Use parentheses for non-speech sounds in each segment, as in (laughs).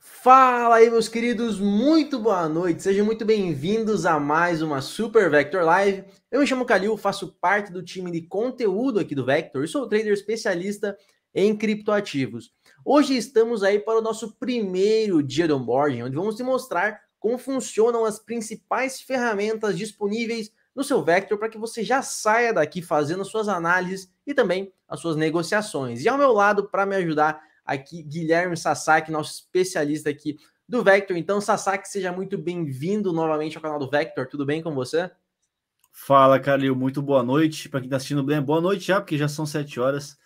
Fala aí, meus queridos, muito boa noite. Sejam muito bem-vindos a mais uma Super Vector Live. Eu me chamo Calil, faço parte do time de conteúdo aqui do Vector e sou trader especialista em criptoativos. Hoje estamos aí para o nosso primeiro dia de onboarding, onde vamos te mostrar como funcionam as principais ferramentas disponíveis no seu Vector para que você já saia daqui fazendo suas análises e também as suas negociações. E ao meu lado, para me ajudar aqui Guilherme Sasaki, nosso especialista aqui do Vector. Então, Sasaki, seja muito bem-vindo novamente ao canal do Vector. Tudo bem com você? Fala, Calil. Muito boa noite para quem está assistindo. Bem, boa noite já, porque já são sete horas.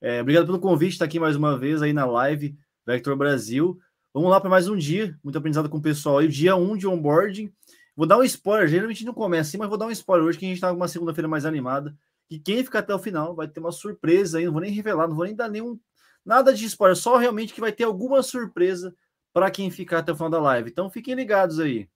É, obrigado pelo convite, estar tá aqui mais uma vez aí na live Vector Brasil. Vamos lá para mais um dia, muito aprendizado com o pessoal o Dia 1 um de onboarding. Vou dar um spoiler, geralmente não começa assim, mas vou dar um spoiler hoje que a gente está com uma segunda-feira mais animada. E quem ficar até o final vai ter uma surpresa aí, não vou nem revelar, não vou nem dar nenhum Nada de spoiler, só realmente que vai ter alguma surpresa para quem ficar até o final da live. Então fiquem ligados aí.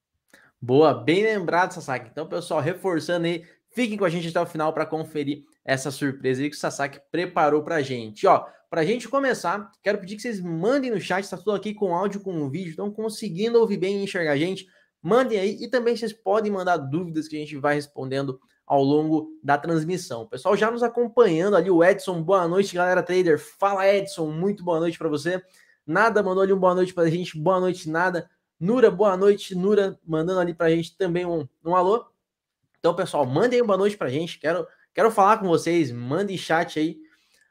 Boa, bem lembrado, Sasaki. Então, pessoal, reforçando aí, fiquem com a gente até o final para conferir essa surpresa aí que o Sasaki preparou para a gente. Ó, para a gente começar, quero pedir que vocês mandem no chat, está tudo aqui com áudio, com vídeo, estão conseguindo ouvir bem e enxergar a gente. Mandem aí e também vocês podem mandar dúvidas que a gente vai respondendo ao longo da transmissão. O pessoal já nos acompanhando ali, o Edson, boa noite, galera trader. Fala, Edson, muito boa noite para você. Nada mandou ali um boa noite para a gente, boa noite, nada. Nura, boa noite, Nura, mandando ali para a gente também um, um alô. Então, pessoal, mandem boa noite para a gente, quero, quero falar com vocês, mandem chat aí.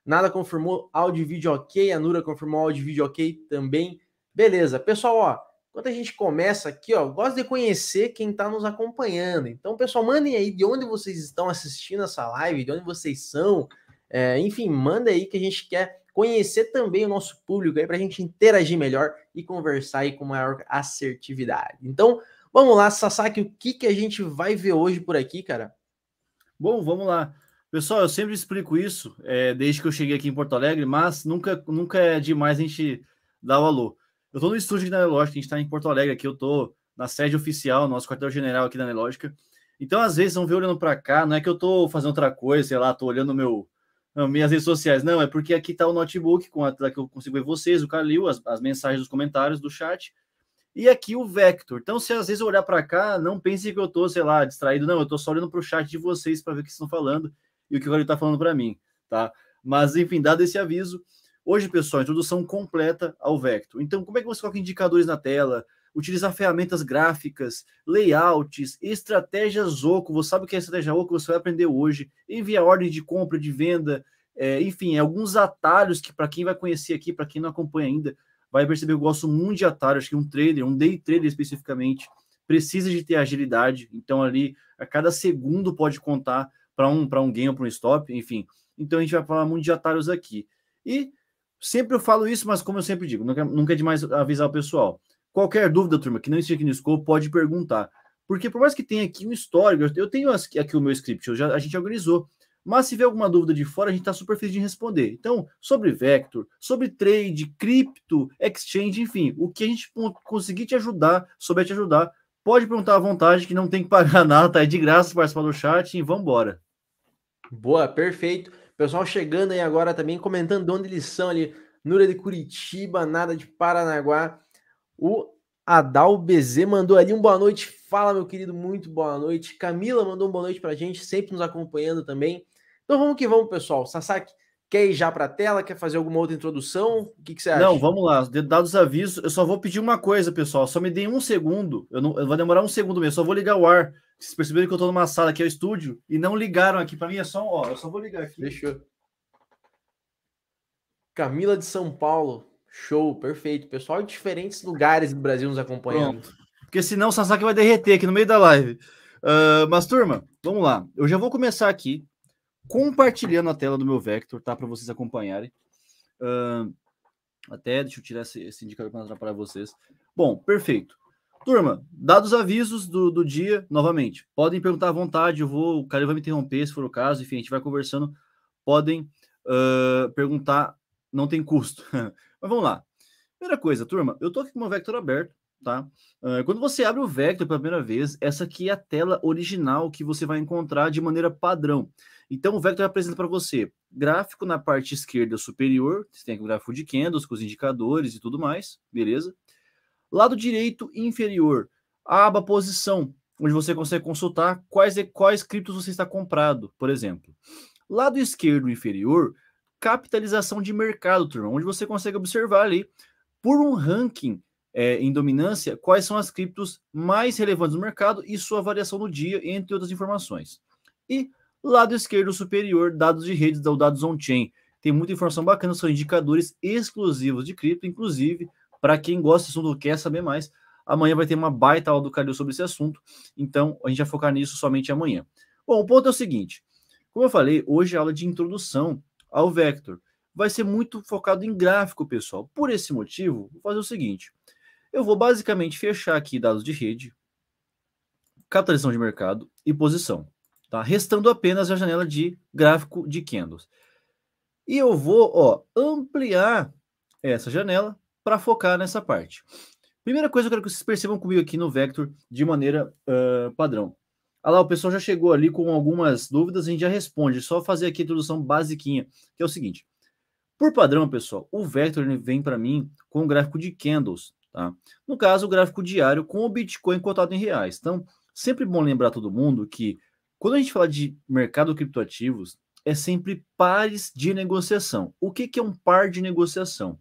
Nada confirmou áudio e vídeo ok, a Nura confirmou áudio e vídeo ok também. Beleza, pessoal, ó, Enquanto a gente começa aqui, ó, gosto de conhecer quem está nos acompanhando. Então, pessoal, mandem aí de onde vocês estão assistindo essa live, de onde vocês são. É, enfim, manda aí que a gente quer conhecer também o nosso público aí para a gente interagir melhor e conversar aí com maior assertividade. Então, vamos lá, Sasaki, o que, que a gente vai ver hoje por aqui, cara? Bom, vamos lá. Pessoal, eu sempre explico isso é, desde que eu cheguei aqui em Porto Alegre, mas nunca, nunca é demais a gente dar o alô. Eu tô no estúdio aqui da Nelógica, a gente tá em Porto Alegre aqui, eu tô na sede oficial, nosso quartel-general aqui da Nelógica. Então, às vezes, vão ver olhando para cá, não é que eu tô fazendo outra coisa, sei lá, tô olhando meu ah, minhas redes sociais. Não, é porque aqui tá o notebook com a que eu consigo ver vocês, o Calil, as, as mensagens os comentários do chat. E aqui o Vector. Então, se às vezes eu olhar para cá, não pense que eu tô, sei lá, distraído. Não, eu tô só olhando para o chat de vocês para ver o que estão falando e o que o Calil tá falando para mim, tá? Mas, enfim, dado esse aviso, Hoje, pessoal, introdução completa ao Vector. Então, como é que você coloca indicadores na tela? Utilizar ferramentas gráficas, layouts, estratégias OCO. Você sabe o que é estratégia OCO? Você vai aprender hoje. Enviar ordem de compra, de venda, é, enfim, alguns atalhos que, para quem vai conhecer aqui, para quem não acompanha ainda, vai perceber que eu gosto muito de atalhos, Acho que um trader, um day trader especificamente, precisa de ter agilidade. Então, ali, a cada segundo pode contar para um, pra um gain ou para um stop, enfim. Então, a gente vai falar muito de atalhos aqui. E Sempre eu falo isso, mas como eu sempre digo, nunca, nunca é demais avisar o pessoal. Qualquer dúvida, turma, que não esteja aqui no Scope, pode perguntar. Porque por mais que tenha aqui um histórico, eu tenho aqui o meu script, já, a gente organizou. Mas se vier alguma dúvida de fora, a gente está super feliz de responder. Então, sobre Vector, sobre trade, cripto, exchange, enfim, o que a gente conseguir te ajudar, souber te ajudar, pode perguntar à vontade, que não tem que pagar (laughs) nada, tá? É de graça participar do chat e vamos embora. Boa, perfeito. Pessoal chegando aí agora também, comentando onde eles são ali. Nura de Curitiba, nada de Paranaguá. O Adal BZ mandou ali um boa noite. Fala, meu querido, muito boa noite. Camila mandou um boa noite pra gente, sempre nos acompanhando também. Então vamos que vamos, pessoal. Sasaki, quer ir já para a tela? Quer fazer alguma outra introdução? O que, que você acha? Não, vamos lá. Dados avisos, eu só vou pedir uma coisa, pessoal. Só me dê um segundo. Eu não eu vou demorar um segundo mesmo. Só vou ligar o ar vocês perceberam que eu estou numa sala aqui é o estúdio e não ligaram aqui. Para mim é só, ó, eu só vou ligar aqui. Fechou. Camila de São Paulo. Show, perfeito. Pessoal de diferentes lugares do Brasil nos acompanhando. Pronto. Porque senão o Sasaki vai derreter aqui no meio da live. Uh, mas, turma, vamos lá. Eu já vou começar aqui compartilhando a tela do meu Vector, tá? Para vocês acompanharem. Uh, até, deixa eu tirar esse, esse indicador para atrapalhar vocês. Bom, perfeito. Turma, dados avisos do, do dia, novamente, podem perguntar à vontade, eu vou, o cara vai me interromper se for o caso, enfim, a gente vai conversando, podem uh, perguntar, não tem custo. (laughs) Mas vamos lá. Primeira coisa, turma, eu tô aqui com o vector aberto, tá? Uh, quando você abre o vector pela primeira vez, essa aqui é a tela original que você vai encontrar de maneira padrão. Então, o vector apresenta para você gráfico na parte esquerda superior, você tem aqui o gráfico de candles com os indicadores e tudo mais, beleza? Lado direito inferior, a aba posição, onde você consegue consultar quais, quais criptos você está comprado, por exemplo. Lado esquerdo inferior, capitalização de mercado, turma, onde você consegue observar ali, por um ranking é, em dominância, quais são as criptos mais relevantes no mercado e sua variação no dia, entre outras informações. E lado esquerdo superior, dados de redes ou dados on-chain. Tem muita informação bacana, são indicadores exclusivos de cripto, inclusive para quem gosta desse assunto, quer saber mais, amanhã vai ter uma baita aula do Calil sobre esse assunto, então a gente vai focar nisso somente amanhã. Bom, o ponto é o seguinte: como eu falei, hoje é aula de introdução ao vector. Vai ser muito focado em gráfico, pessoal. Por esse motivo, vou fazer o seguinte: eu vou basicamente fechar aqui dados de rede, capitalização de mercado e posição, tá? Restando apenas a janela de gráfico de candles. E eu vou, ó, ampliar essa janela para focar nessa parte. Primeira coisa que eu quero que vocês percebam comigo aqui no Vector de maneira uh, padrão. Ah lá, o pessoal já chegou ali com algumas dúvidas, a gente já responde. Só fazer aqui a introdução basiquinha, que é o seguinte. Por padrão, pessoal, o Vector vem para mim com o um gráfico de candles, tá? No caso, o gráfico diário com o Bitcoin cotado em reais. Então, sempre bom lembrar todo mundo que quando a gente fala de mercado criptoativos, é sempre pares de negociação. O que, que é um par de negociação?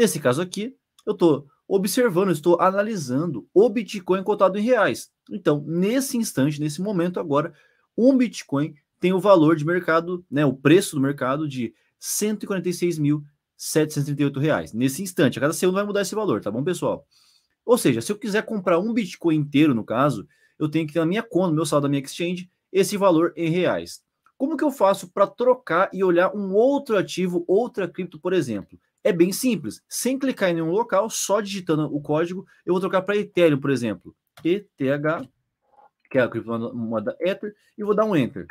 Nesse caso aqui, eu estou observando, estou analisando o Bitcoin cotado em reais. Então, nesse instante, nesse momento agora, um Bitcoin tem o valor de mercado, né, o preço do mercado de 146.738 reais. Nesse instante, a cada segundo vai mudar esse valor, tá bom, pessoal? Ou seja, se eu quiser comprar um Bitcoin inteiro, no caso, eu tenho que ter na minha conta, no meu saldo da minha exchange, esse valor em reais. Como que eu faço para trocar e olhar um outro ativo, outra cripto, por exemplo? É bem simples. Sem clicar em nenhum local, só digitando o código, eu vou trocar para Ethereum, por exemplo. ETH, que é a criptomoeda Ether, e vou dar um Enter.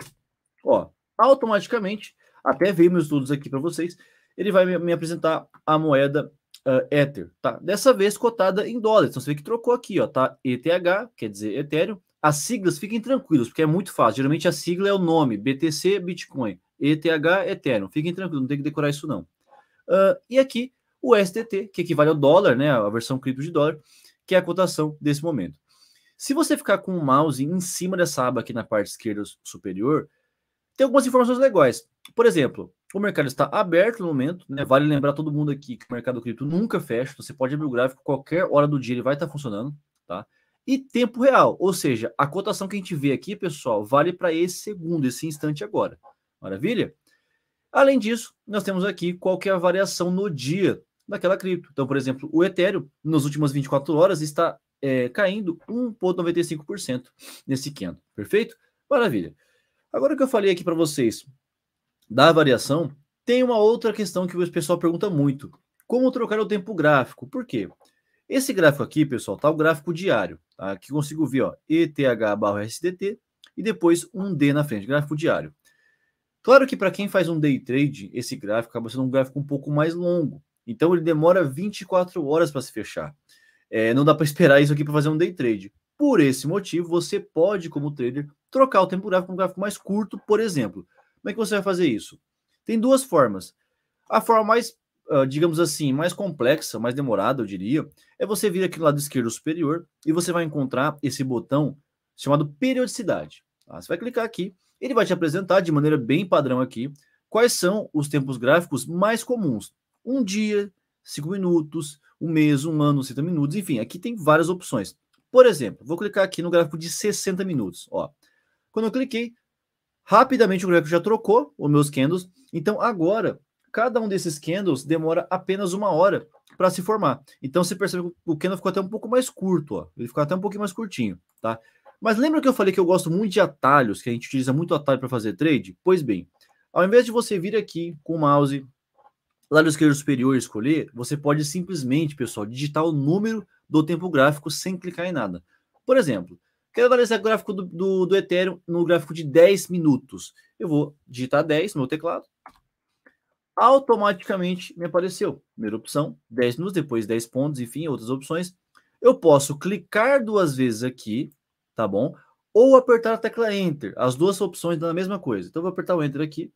Ó, automaticamente, até veio meus estudos aqui para vocês, ele vai me apresentar a moeda uh, Ether, tá? Dessa vez cotada em dólares. Então você vê que trocou aqui, ó, tá? ETH, quer dizer Ethereum. As siglas fiquem tranquilos, porque é muito fácil. Geralmente a sigla é o nome, BTC, Bitcoin, ETH, Ethereum. Fiquem tranquilos, não tem que decorar isso não. Uh, e aqui o SDT, que equivale ao dólar, né, a versão cripto de dólar, que é a cotação desse momento. Se você ficar com o mouse em cima dessa aba aqui na parte esquerda superior, tem algumas informações legais. Por exemplo, o mercado está aberto no momento, né? Vale lembrar todo mundo aqui que o mercado cripto nunca fecha. Então você pode abrir o gráfico qualquer hora do dia, ele vai estar funcionando, tá? E tempo real, ou seja, a cotação que a gente vê aqui, pessoal, vale para esse segundo, esse instante agora. Maravilha? Além disso, nós temos aqui qual que é a variação no dia daquela cripto. Então, por exemplo, o Ethereum, nas últimas 24 horas, está é, caindo 1,95% nesse candle, perfeito? Maravilha. Agora que eu falei aqui para vocês da variação, tem uma outra questão que o pessoal pergunta muito. Como trocar o tempo gráfico? Por quê? Esse gráfico aqui, pessoal, tá o gráfico diário. Tá? Aqui consigo ver, ó, ETH barra SDT e depois um D na frente, gráfico diário. Claro que para quem faz um day trade, esse gráfico acaba sendo um gráfico um pouco mais longo. Então ele demora 24 horas para se fechar. É, não dá para esperar isso aqui para fazer um day trade. Por esse motivo, você pode, como trader, trocar o tempo gráfico para um gráfico mais curto, por exemplo. Como é que você vai fazer isso? Tem duas formas. A forma mais, ah, digamos assim, mais complexa, mais demorada, eu diria, é você vir aqui no lado esquerdo superior e você vai encontrar esse botão chamado periodicidade. Ah, você vai clicar aqui ele vai te apresentar de maneira bem padrão aqui quais são os tempos gráficos mais comuns. Um dia, cinco minutos, um mês, um ano, 60 minutos, enfim, aqui tem várias opções. Por exemplo, vou clicar aqui no gráfico de 60 minutos. Ó. Quando eu cliquei, rapidamente o gráfico já trocou os meus candles. Então, agora, cada um desses candles demora apenas uma hora para se formar. Então, você percebe que o candle ficou até um pouco mais curto. Ó. Ele ficou até um pouquinho mais curtinho. Tá? Mas lembra que eu falei que eu gosto muito de atalhos, que a gente utiliza muito atalho para fazer trade? Pois bem, ao invés de você vir aqui com o mouse lá no esquerdo superior escolher, você pode simplesmente, pessoal, digitar o número do tempo gráfico sem clicar em nada. Por exemplo, quero analisar o gráfico do, do, do Ethereum no gráfico de 10 minutos. Eu vou digitar 10 no meu teclado. Automaticamente me apareceu. Primeira opção, 10 minutos, depois 10 pontos, enfim, outras opções. Eu posso clicar duas vezes aqui tá bom? Ou apertar a tecla Enter, as duas opções da mesma coisa. Então, eu vou apertar o Enter aqui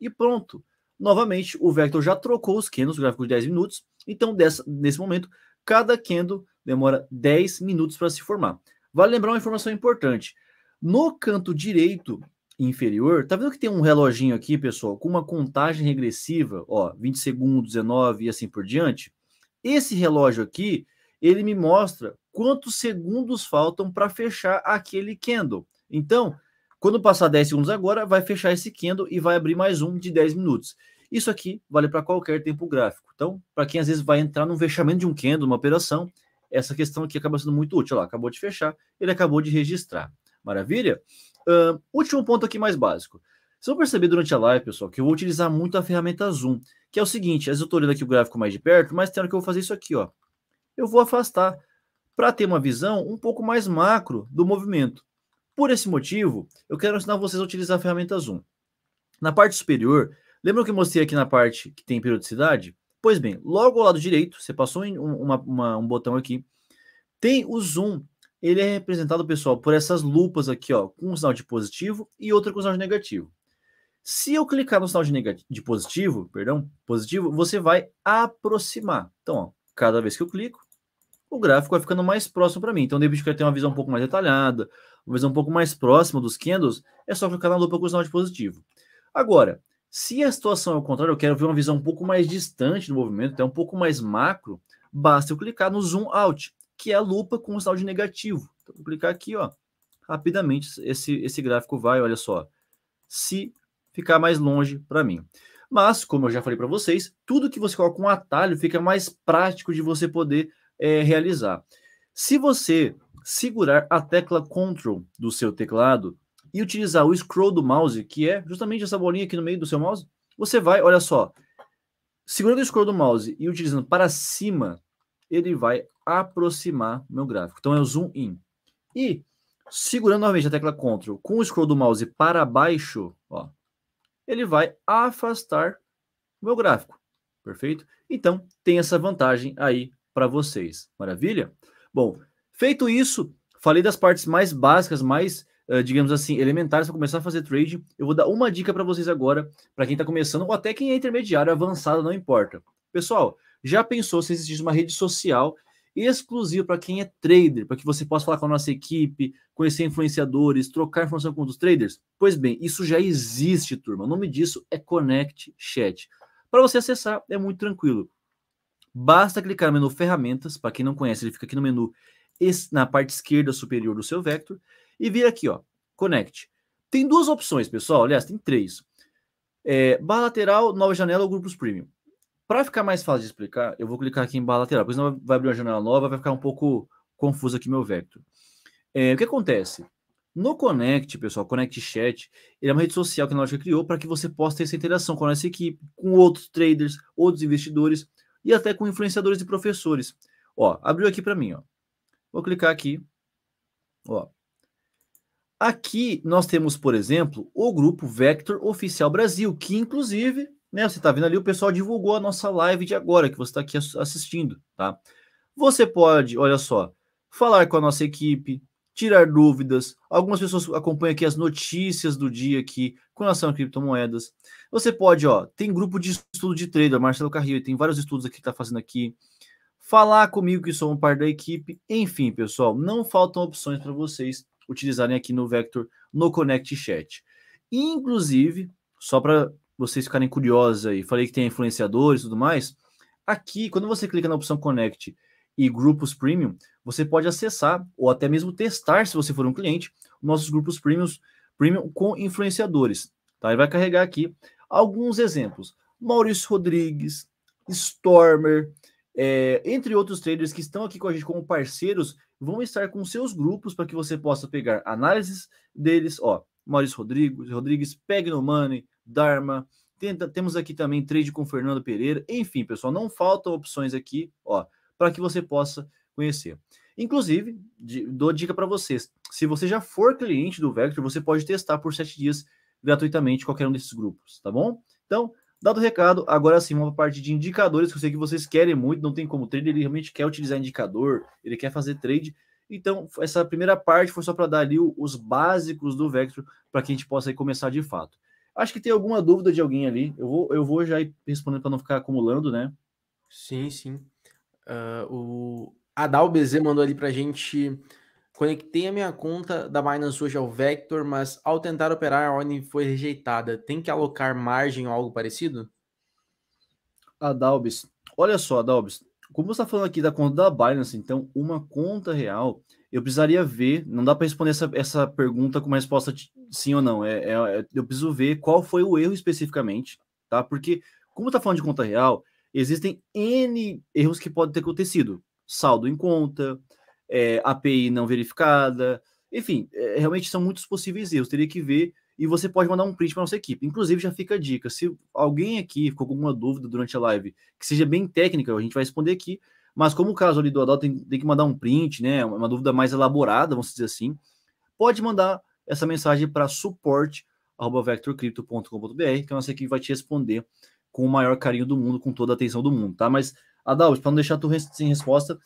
e pronto. Novamente, o Vector já trocou os candles, gráfico de 10 minutos. Então, dessa, nesse momento, cada candle demora 10 minutos para se formar. Vale lembrar uma informação importante. No canto direito inferior, tá vendo que tem um reloginho aqui, pessoal, com uma contagem regressiva, ó, 20 segundos, 19 e assim por diante? Esse relógio aqui, ele me mostra quantos segundos faltam para fechar aquele candle. Então, quando passar 10 segundos agora, vai fechar esse candle e vai abrir mais um de 10 minutos. Isso aqui vale para qualquer tempo gráfico. Então, para quem às vezes vai entrar no fechamento de um candle, uma operação, essa questão aqui acaba sendo muito útil. Olha lá, acabou de fechar, ele acabou de registrar. Maravilha? Uh, último ponto aqui mais básico. Vocês vão perceber durante a live, pessoal, que eu vou utilizar muito a ferramenta Zoom, que é o seguinte, às vezes eu estou olhando aqui o gráfico mais de perto, mas tem hora que eu vou fazer isso aqui, ó. Eu vou afastar para ter uma visão um pouco mais macro do movimento. Por esse motivo, eu quero ensinar vocês a utilizar a ferramenta Zoom. Na parte superior, lembra que eu mostrei aqui na parte que tem periodicidade? Pois bem, logo ao lado direito, você passou um, uma, uma, um botão aqui, tem o Zoom. Ele é representado, pessoal, por essas lupas aqui, ó, com um sinal de positivo e outra com um sinal de negativo. Se eu clicar no sinal de, de positivo, perdão, positivo, você vai aproximar. Então, ó, cada vez que eu clico, o gráfico vai ficando mais próximo para mim. Então, de repente, eu ter uma visão um pouco mais detalhada, uma visão um pouco mais próxima dos candles, é só clicar na lupa com o sinal de positivo. Agora, se a situação é o contrário, eu quero ver uma visão um pouco mais distante do movimento, até então, um pouco mais macro, basta eu clicar no zoom out, que é a lupa com o sinal de negativo. Então, vou clicar aqui, ó, rapidamente esse, esse gráfico vai, olha só, se ficar mais longe para mim. Mas, como eu já falei para vocês, tudo que você coloca um atalho fica mais prático de você poder é, realizar. Se você segurar a tecla Ctrl do seu teclado e utilizar o scroll do mouse, que é justamente essa bolinha aqui no meio do seu mouse, você vai, olha só, segurando o scroll do mouse e utilizando para cima, ele vai aproximar meu gráfico. Então é o zoom in. E segurando novamente a tecla Ctrl com o scroll do mouse para baixo, ó, ele vai afastar meu gráfico. Perfeito? Então tem essa vantagem aí para vocês. Maravilha? Bom, feito isso, falei das partes mais básicas, mais, uh, digamos assim, elementares para começar a fazer trade. Eu vou dar uma dica para vocês agora, para quem está começando, ou até quem é intermediário, avançado, não importa. Pessoal, já pensou se existe uma rede social exclusiva para quem é trader, para que você possa falar com a nossa equipe, conhecer influenciadores, trocar informação com os traders? Pois bem, isso já existe, turma. O nome disso é Connect Chat. Para você acessar, é muito tranquilo. Basta clicar no menu Ferramentas, para quem não conhece, ele fica aqui no menu na parte esquerda superior do seu vector e vir aqui, ó, Connect. Tem duas opções, pessoal, aliás, tem três. É, barra lateral, nova janela ou grupos premium. Para ficar mais fácil de explicar, eu vou clicar aqui em barra lateral, porque senão vai abrir uma janela nova, vai ficar um pouco confuso aqui meu vector. É, o que acontece? No Connect, pessoal, Connect Chat, ele é uma rede social que a Lógica criou para que você possa ter essa interação com a nossa equipe, com outros traders, outros investidores e até com influenciadores e professores. Ó, abriu aqui para mim, ó. Vou clicar aqui. Ó. Aqui nós temos, por exemplo, o grupo Vector Oficial Brasil, que inclusive, né, você está vendo ali, o pessoal divulgou a nossa live de agora, que você está aqui assistindo, tá? Você pode, olha só, falar com a nossa equipe, tirar dúvidas. Algumas pessoas acompanham aqui as notícias do dia aqui, com relação a criptomoedas. Você pode, ó, tem grupo de estudo de trader, Marcelo Carrilho, tem vários estudos aqui que está fazendo aqui. Falar comigo que sou um par da equipe. Enfim, pessoal, não faltam opções para vocês utilizarem aqui no Vector, no Connect Chat. Inclusive, só para vocês ficarem curiosos aí, falei que tem influenciadores e tudo mais. Aqui, quando você clica na opção Connect e Grupos Premium, você pode acessar ou até mesmo testar, se você for um cliente, nossos grupos premiums Premium com influenciadores. Tá? Ele vai carregar aqui alguns exemplos. Maurício Rodrigues, Stormer, é, entre outros traders que estão aqui com a gente como parceiros, vão estar com seus grupos para que você possa pegar análises deles. Ó, Maurício Rodrigues, Rodrigues, Pegno Money, Dharma. Tenta, temos aqui também trade com Fernando Pereira. Enfim, pessoal, não faltam opções aqui, ó, para que você possa conhecer. Inclusive, de, dou dica para vocês. Se você já for cliente do Vector, você pode testar por sete dias gratuitamente qualquer um desses grupos, tá bom? Então, dado o recado, agora sim, uma parte de indicadores que eu sei que vocês querem muito, não tem como. trader ele realmente quer utilizar indicador, ele quer fazer trade. Então, essa primeira parte foi só para dar ali os básicos do Vector para que a gente possa começar de fato. Acho que tem alguma dúvida de alguém ali. Eu vou, eu vou já ir respondendo para não ficar acumulando, né? Sim, sim. Uh, o Adal BZ mandou ali para a gente Conectei a minha conta da Binance hoje ao Vector, mas ao tentar operar a ordem foi rejeitada. Tem que alocar margem ou algo parecido? Adalbis, ah, olha só, Adalbis, como você está falando aqui da conta da Binance, então, uma conta real, eu precisaria ver, não dá para responder essa, essa pergunta com uma resposta sim ou não, é, é, eu preciso ver qual foi o erro especificamente, tá? Porque, como está falando de conta real, existem N erros que podem ter acontecido. Saldo em conta, é, API não verificada, enfim, é, realmente são muitos possíveis erros, teria que ver e você pode mandar um print para nossa equipe. Inclusive, já fica a dica, se alguém aqui ficou com alguma dúvida durante a live, que seja bem técnica, a gente vai responder aqui, mas como o caso ali do Adal tem, tem que mandar um print, né, uma dúvida mais elaborada, vamos dizer assim, pode mandar essa mensagem para suporte@vectorcrypto.com.br, que a nossa equipe vai te responder com o maior carinho do mundo, com toda a atenção do mundo, tá? Mas Adal, para não deixar tu sem resposta,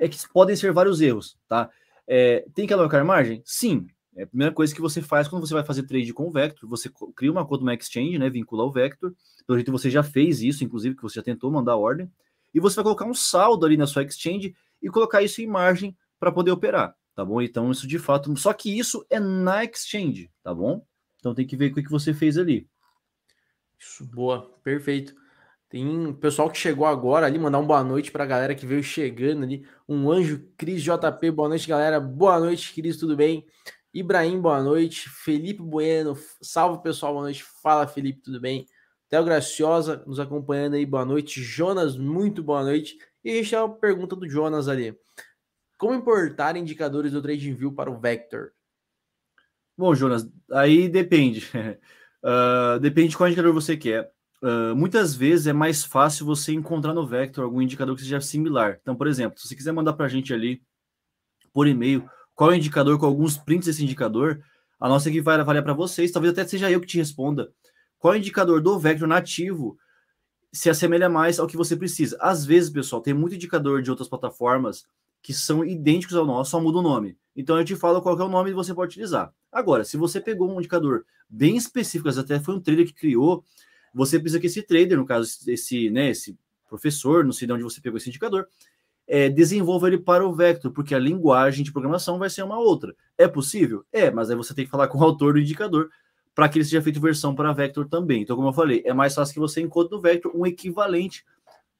é que podem ser vários erros, tá? É, tem que alocar margem? Sim. É a primeira coisa que você faz quando você vai fazer trade com o Vector, você cria uma conta no Exchange, né? Vincula o Vector. Pelo jeito você já fez isso, inclusive, que você já tentou mandar ordem. E você vai colocar um saldo ali na sua Exchange e colocar isso em margem para poder operar, tá bom? Então, isso de fato. Só que isso é na Exchange, tá bom? Então tem que ver o que você fez ali. Isso, boa, perfeito. Tem pessoal que chegou agora ali, mandar um boa noite para a galera que veio chegando ali. Um anjo, Cris JP, boa noite, galera. Boa noite, Cris, tudo bem? Ibrahim, boa noite. Felipe Bueno, salve pessoal, boa noite. Fala, Felipe, tudo bem? Theo Graciosa nos acompanhando aí, boa noite. Jonas, muito boa noite. E tem a pergunta do Jonas ali. Como importar indicadores do TradingView para o Vector? Bom, Jonas, aí depende. Uh, (laughs) depende de qual indicador você quer. Uh, muitas vezes é mais fácil você encontrar no Vector algum indicador que seja similar. Então, por exemplo, se você quiser mandar para a gente ali por e-mail qual é o indicador, com alguns prints desse indicador, a nossa equipe vai avaliar para vocês. Talvez até seja eu que te responda. Qual é o indicador do Vector nativo se assemelha mais ao que você precisa? Às vezes, pessoal, tem muito indicador de outras plataformas que são idênticos ao nosso, só muda o nome. Então eu te falo qual é o nome que você pode utilizar. Agora, se você pegou um indicador bem específico, até foi um trailer que criou, você precisa que esse trader, no caso, esse, né, esse professor, não sei de onde você pegou esse indicador, é, desenvolva ele para o vector, porque a linguagem de programação vai ser uma outra. É possível? É, mas aí você tem que falar com o autor do indicador para que ele seja feito versão para vector também. Então, como eu falei, é mais fácil que você encontre no vector um equivalente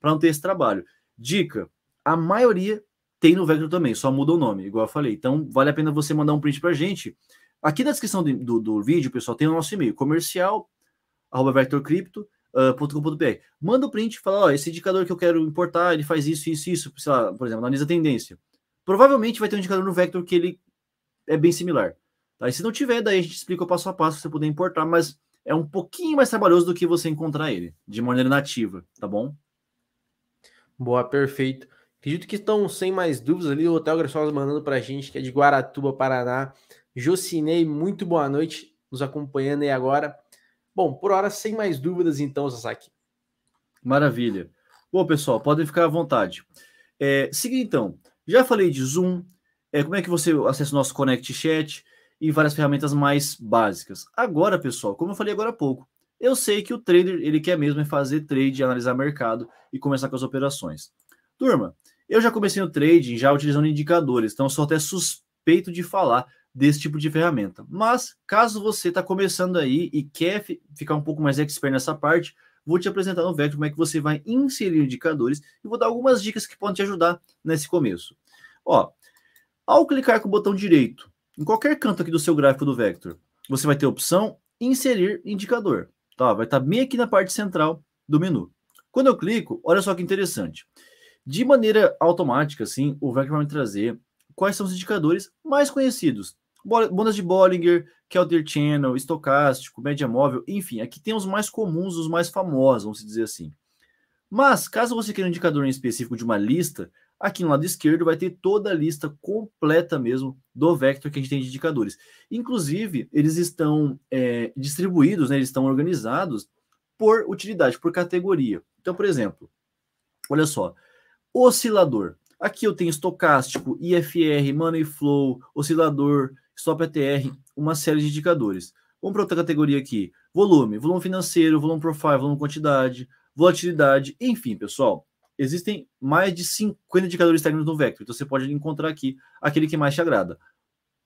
para não ter esse trabalho. Dica: a maioria tem no vector também, só muda o nome, igual eu falei. Então, vale a pena você mandar um print para a gente. Aqui na descrição do, do, do vídeo, pessoal, tem o nosso e-mail comercial arroba vectorcrypto.com.br. Ah, Manda o um print e fala, ó, esse indicador que eu quero importar, ele faz isso, isso, isso, sei lá, por exemplo, analisa a tendência. Provavelmente vai ter um indicador no Vector que ele é bem similar. Tá? E se não tiver, daí a gente explica o passo a passo para você poder importar, mas é um pouquinho mais trabalhoso do que você encontrar ele de maneira nativa, tá bom? Boa, perfeito. Acredito que estão sem mais dúvidas ali. O Hotel Graciosa mandando para a gente, que é de Guaratuba, Paraná. Jocinei, muito boa noite, nos acompanhando aí agora. Bom, por hora, sem mais dúvidas, então, Sasaki. Maravilha. Bom, pessoal, podem ficar à vontade. É, então. Já falei de Zoom, é, como é que você acessa o nosso Connect Chat e várias ferramentas mais básicas. Agora, pessoal, como eu falei agora há pouco, eu sei que o trader ele quer mesmo é fazer trade, analisar mercado e começar com as operações. Turma, eu já comecei o trading já utilizando indicadores, então sou até suspeito de falar, desse tipo de ferramenta. Mas, caso você está começando aí e quer ficar um pouco mais expert nessa parte, vou te apresentar no Vector como é que você vai inserir indicadores e vou dar algumas dicas que podem te ajudar nesse começo. Ó, ao clicar com o botão direito, em qualquer canto aqui do seu gráfico do Vector, você vai ter a opção inserir indicador. Tá? Vai estar tá bem aqui na parte central do menu. Quando eu clico, olha só que interessante. De maneira automática, assim, o Vector vai me trazer quais são os indicadores mais conhecidos bandas de Bollinger, Kelder Channel, Estocástico, Média Móvel, enfim, aqui tem os mais comuns, os mais famosos, vamos dizer assim. Mas, caso você queira um indicador em específico de uma lista, aqui no lado esquerdo vai ter toda a lista completa mesmo do vector que a gente tem de indicadores. Inclusive, eles estão é, distribuídos, né, eles estão organizados por utilidade, por categoria. Então, por exemplo, olha só, oscilador. Aqui eu tenho estocástico, IFR, money flow, oscilador, stop a uma série de indicadores. Vamos para outra categoria aqui: volume, volume financeiro, volume profile, volume quantidade, volatilidade, enfim, pessoal. Existem mais de 50 indicadores técnicos no Vector, então você pode encontrar aqui aquele que mais te agrada.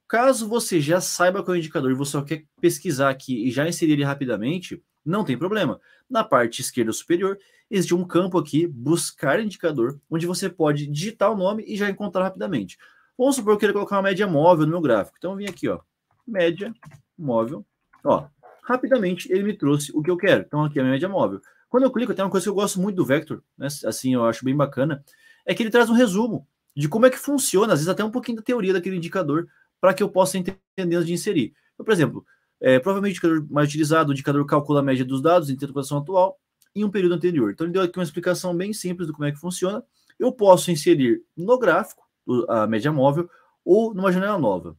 Caso você já saiba qual é o indicador e você só quer pesquisar aqui e já inserir ele rapidamente, não tem problema. Na parte esquerda superior, existe um campo aqui, buscar indicador, onde você pode digitar o nome e já encontrar rapidamente. Vamos supor que eu queira colocar uma média móvel no meu gráfico. Então, eu vim aqui, ó, média móvel. Ó, rapidamente ele me trouxe o que eu quero. Então, aqui é a média móvel. Quando eu clico, tem uma coisa que eu gosto muito do Vector, né? assim, eu acho bem bacana, é que ele traz um resumo de como é que funciona, às vezes até um pouquinho da teoria daquele indicador, para que eu possa entender antes de inserir. Então, por exemplo, é, provavelmente o indicador mais utilizado, o indicador calcula a média dos dados, tempo de situação atual, em um período anterior. Então, ele deu aqui uma explicação bem simples do como é que funciona. Eu posso inserir no gráfico, a média móvel, ou numa janela nova.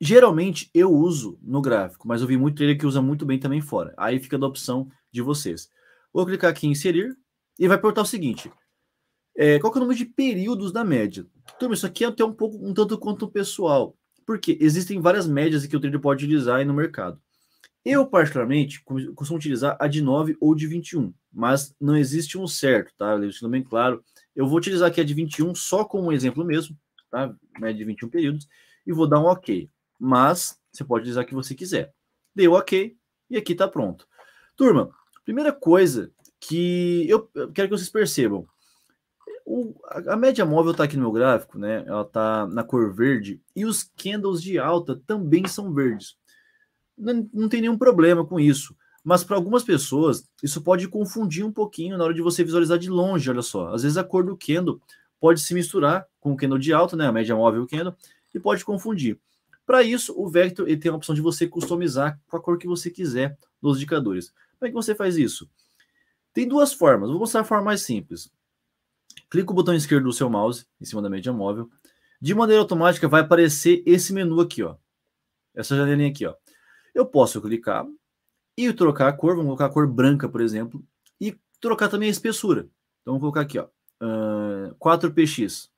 Geralmente eu uso no gráfico, mas eu vi muito trader que usa muito bem também fora. Aí fica da opção de vocês. Vou clicar aqui em inserir e vai perguntar o seguinte: é, qual é o número de períodos da média? Então, isso aqui é até um pouco um tanto quanto pessoal, porque existem várias médias que o trader pode utilizar aí no mercado. Eu, particularmente, costumo utilizar a de 9 ou de 21, mas não existe um certo, tá? Deixando bem claro, eu vou utilizar aqui a de 21 só como um exemplo mesmo, tá? Média né, de 21 períodos, e vou dar um OK. Mas você pode utilizar o que você quiser. Dei o OK e aqui está pronto. Turma, primeira coisa que eu quero que vocês percebam. O, a, a média móvel está aqui no meu gráfico, né? Ela está na cor verde e os candles de alta também são verdes. Não, não tem nenhum problema com isso. Mas para algumas pessoas, isso pode confundir um pouquinho na hora de você visualizar de longe, olha só. Às vezes a cor do candle pode se misturar com o candle de alta, né, a média móvel candle, e pode confundir. Para isso, o Vector ele tem a opção de você customizar com a cor que você quiser nos indicadores. Como é que você faz isso? Tem duas formas. Vou mostrar a forma mais simples. Clica o botão esquerdo do seu mouse, em cima da média móvel. De maneira automática, vai aparecer esse menu aqui, ó. Essa janelinha aqui, ó. Eu posso clicar e trocar a cor, vamos colocar a cor branca, por exemplo, e trocar também a espessura. Então, vou colocar aqui, ó, uh, 4px.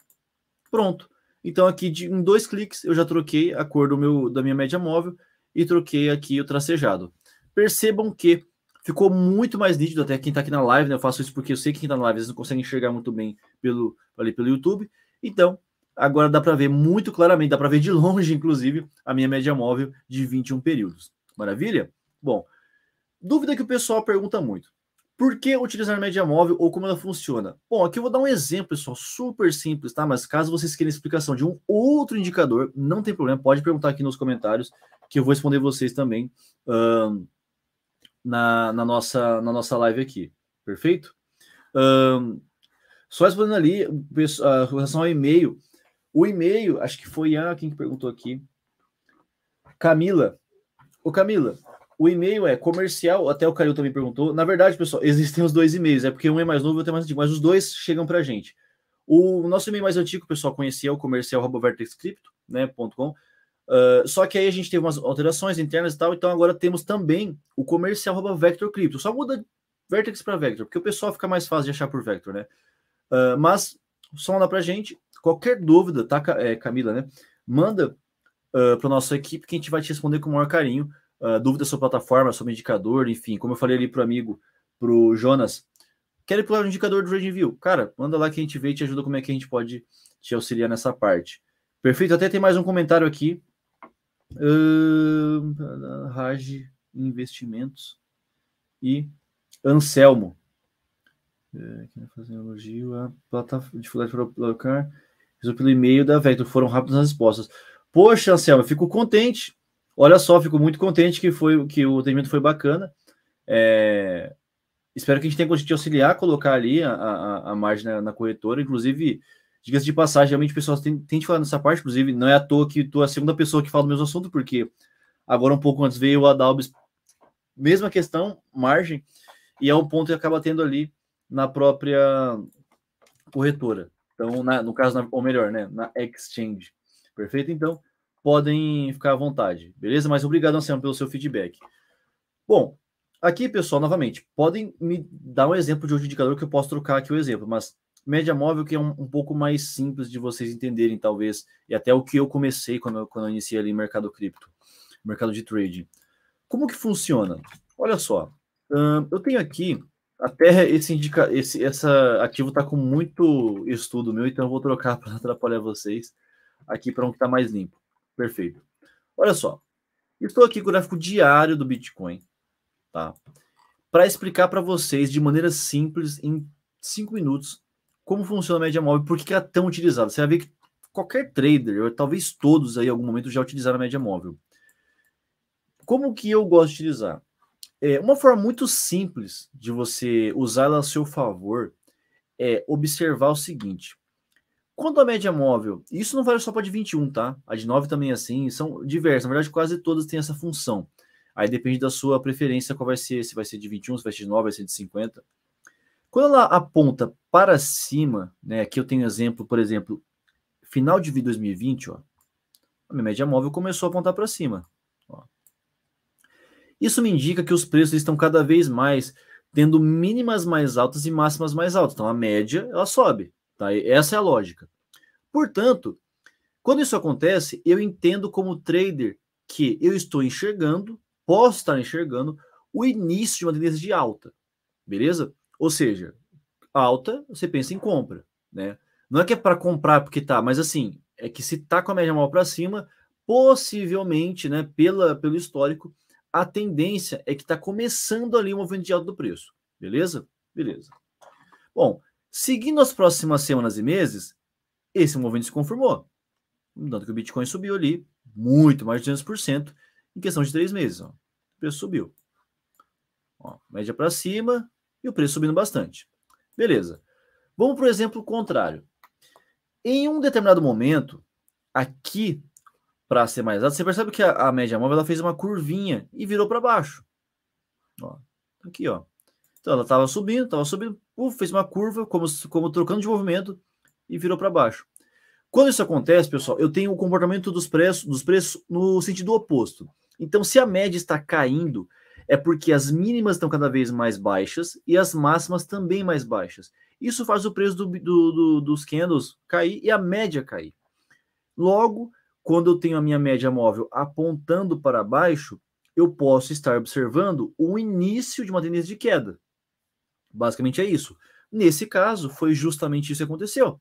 Pronto. Então, aqui de, em dois cliques, eu já troquei a cor do meu, da minha média móvel e troquei aqui o tracejado. Percebam que ficou muito mais nítido, até quem está aqui na live, né? Eu faço isso porque eu sei que quem está na live às vezes não consegue enxergar muito bem pelo, ali, pelo YouTube. Então, agora dá para ver muito claramente, dá para ver de longe, (laughs) inclusive, a minha média móvel de 21 períodos. Maravilha? Bom, Dúvida que o pessoal pergunta muito. Por que utilizar média móvel ou como ela funciona? Bom, aqui eu vou dar um exemplo, pessoal, super simples, tá? Mas caso vocês queiram explicação de um outro indicador, não tem problema, pode perguntar aqui nos comentários, que eu vou responder vocês também na, na, nossa, na nossa live aqui, perfeito? Um, só respondendo ali, uh, com relação ao e-mail, o e-mail, acho que foi a quem perguntou aqui, Camila. Ô Camila, o e-mail é comercial, até o Caio também perguntou. Na verdade, pessoal, existem os dois e-mails, é porque um é mais novo e outro é mais antigo, mas os dois chegam para a gente. O nosso e-mail mais antigo, pessoal, conhecia é o comercial.vertexcripto, né, .com. Uh, só que aí a gente teve umas alterações internas e tal, então agora temos também o comercial Vector Só muda Vertex para Vector, porque o pessoal fica mais fácil de achar por Vector, né? Uh, mas só manda a gente. Qualquer dúvida, tá, é, Camila, né? Manda uh, ah, para nossa equipe que a gente vai te responder com o maior carinho. Ah, dúvida dúvidas sobre plataforma, sobre indicador, enfim, como eu falei ali para o amigo, para o Jonas, quer ir para o indicador do Rage View? Cara, manda lá que a gente vê e te ajuda como é que a gente pode te auxiliar nessa parte. Perfeito, até tem mais um comentário aqui. Uh, Raj Investimentos e Anselmo. É, fazer elogio à plataforma dificuldade para colocar. pelo e-mail da Vector, foram rápidas as respostas. Poxa, Anselmo, eu fico contente. Olha só, fico muito contente que foi que o atendimento foi bacana. É, espero que a gente tenha conseguido auxiliar, colocar ali a, a, a margem na, na, corretora. Inclusive, diga-se de passagem, realmente o pessoal tem, que falar nessa parte. Inclusive, não é à toa que tu é a segunda pessoa que fala do mesmo assunto, porque agora um pouco antes veio o Adalbis, mesma questão, margem, e é um ponto que acaba tendo ali na própria corretora. Então, na, no caso, na, ou melhor, né, na exchange. Perfeito? Então, podem ficar à vontade, beleza? Mas obrigado, Anselmo, pelo seu feedback. Bom, aqui, pessoal, novamente, podem me dar um exemplo de outro indicador que eu posso trocar aqui o exemplo, mas média móvel que é um, um, pouco mais simples de vocês entenderem, talvez, e até o que eu comecei quando, eu, quando eu iniciei ali mercado cripto, mercado de trading. Como que funciona? Olha só, hum, eu tenho aqui, até esse, indica, esse essa ativo está com muito estudo meu, então eu vou trocar (laughs) para atrapalhar vocês aqui para um que está mais limpo. Perfeito. Olha só. Estou aqui com o gráfico diário do Bitcoin, tá? Para explicar para vocês de maneira simples, em cinco minutos, como funciona a média móvel e por que é tão utilizada. Você vai ver que qualquer trader, ou talvez todos aí em algum momento já utilizaram a média móvel. Como que eu gosto de utilizar? É, uma forma muito simples de você usá-la a seu favor é observar o seguinte. Quanto à média móvel, isso não vale só para a de 21, tá? A de 9 também é assim, são diversas, na verdade quase todas têm essa função. Aí depende da sua preferência qual vai ser, se vai ser de 21, se vai ser de 9, vai ser de 50. Quando ela aponta para cima, né, aqui eu tenho exemplo, por exemplo, final de 2020, ó, a minha média móvel começou a apontar para cima. Ó. Isso me indica que os preços estão cada vez mais tendo mínimas mais altas e máximas mais altas. Então a média ela sobe. Tá? Essa é a lógica. Portanto, quando isso acontece, eu entendo como trader que eu estou enxergando, posso estar enxergando, o início de uma tendência de alta. Beleza? Ou seja, alta, você pensa em compra. Né? Não é que é para comprar porque tá, mas assim, é que se tá com a média mal para cima, possivelmente, né, pela, pelo histórico, a tendência é que está começando ali o movimento de alta do preço. Beleza? Beleza. Bom, Seguindo as próximas semanas e meses, esse movimento se confirmou. Tanto que o Bitcoin subiu ali muito mais de 200% em questão de três meses. Ó. O preço subiu. Ó, média para cima e o preço subindo bastante. Beleza. Vamos para o exemplo contrário. Em um determinado momento, aqui, para ser mais exato, você percebe que a, a média móvel ela fez uma curvinha e virou para baixo. Ó, aqui, ó. Então ela estava subindo, estava subindo, uf, fez uma curva, como, como trocando de movimento e virou para baixo. Quando isso acontece, pessoal, eu tenho o comportamento dos preços, dos preços no sentido oposto. Então, se a média está caindo, é porque as mínimas estão cada vez mais baixas e as máximas também mais baixas. Isso faz o preço do, do, do, dos candles cair e a média cair. Logo, quando eu tenho a minha média móvel apontando para baixo, eu posso estar observando o início de uma tendência de queda. Basicamente é isso. Nesse caso, foi justamente isso que aconteceu.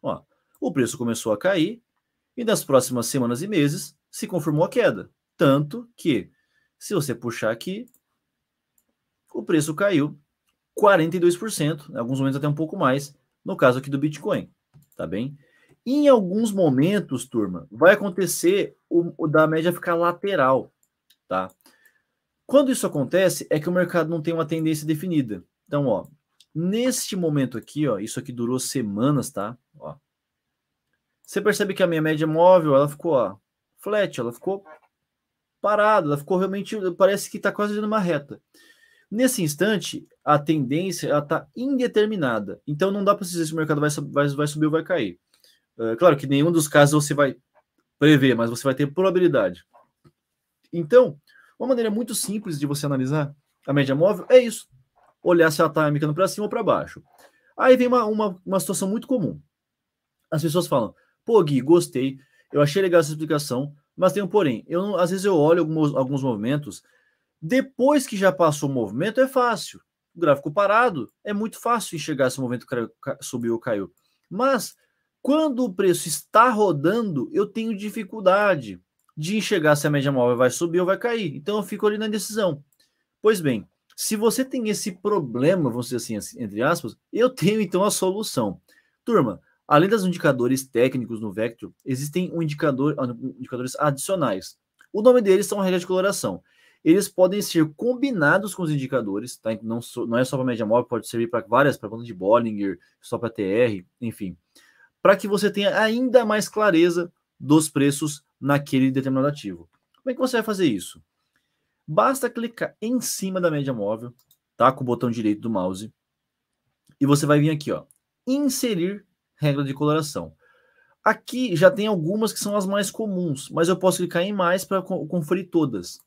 Ó, o preço começou a cair e nas próximas semanas e meses se confirmou a queda. Tanto que, se você puxar aqui, o preço caiu 42%, em né, alguns momentos até um pouco mais, no caso aqui do Bitcoin. Tá bem? Em alguns momentos, turma, vai acontecer o, o da média ficar lateral. Tá? Quando isso acontece, é que o mercado não tem uma tendência definida. Então, ó, neste momento aqui, ó, isso aqui durou semanas, tá? Ó. Você percebe que a minha média móvel, ela ficou, ó, flat, ela ficou parada, ela ficou realmente, parece que está quase dando uma reta. Nesse instante, a tendência está indeterminada. Então, não dá para dizer se o mercado vai, vai, vai subir ou vai cair. Eh, claro que nenhum dos casos você vai prever, mas você vai ter probabilidade. Então, uma maneira muito simples de você analisar a média móvel é isso olhar se ela está micando para cima ou para baixo. Aí vem uma, uma, uma situação muito comum. As pessoas falam, pô, Gui, gostei, eu achei legal essa explicação, mas tem um porém. Eu não, às vezes eu olho alguns, alguns movimentos, depois que já passou o movimento, é fácil. O gráfico parado, é muito fácil enxergar se o movimento subiu ou caiu. Mas, quando o preço está rodando, eu tenho dificuldade de enxergar se a média móvel vai subir ou vai cair. Então, eu fico ali na indecisão. Pois bem, se você tem esse problema, vamos dizer assim, assim, entre aspas, eu tenho então a solução. Turma, além dos indicadores técnicos no Vector, existem um indicador, ah, indicadores adicionais. O nome deles são regras de coloração. Eles podem ser combinados com os indicadores, tá? Então, não, não é só para média móvel, pode servir para várias, para banda de Bollinger, só para TR, enfim. Para que você tenha ainda mais clareza dos preços naquele determinado ativo. Como é que você vai fazer isso? Basta clicar em cima da média móvel, tá? Com o botão direito do mouse. E você vai vir aqui, ó. Inserir regra de coloração. Aqui já tem algumas que são as mais comuns, mas eu posso clicar em mais para conferir todas.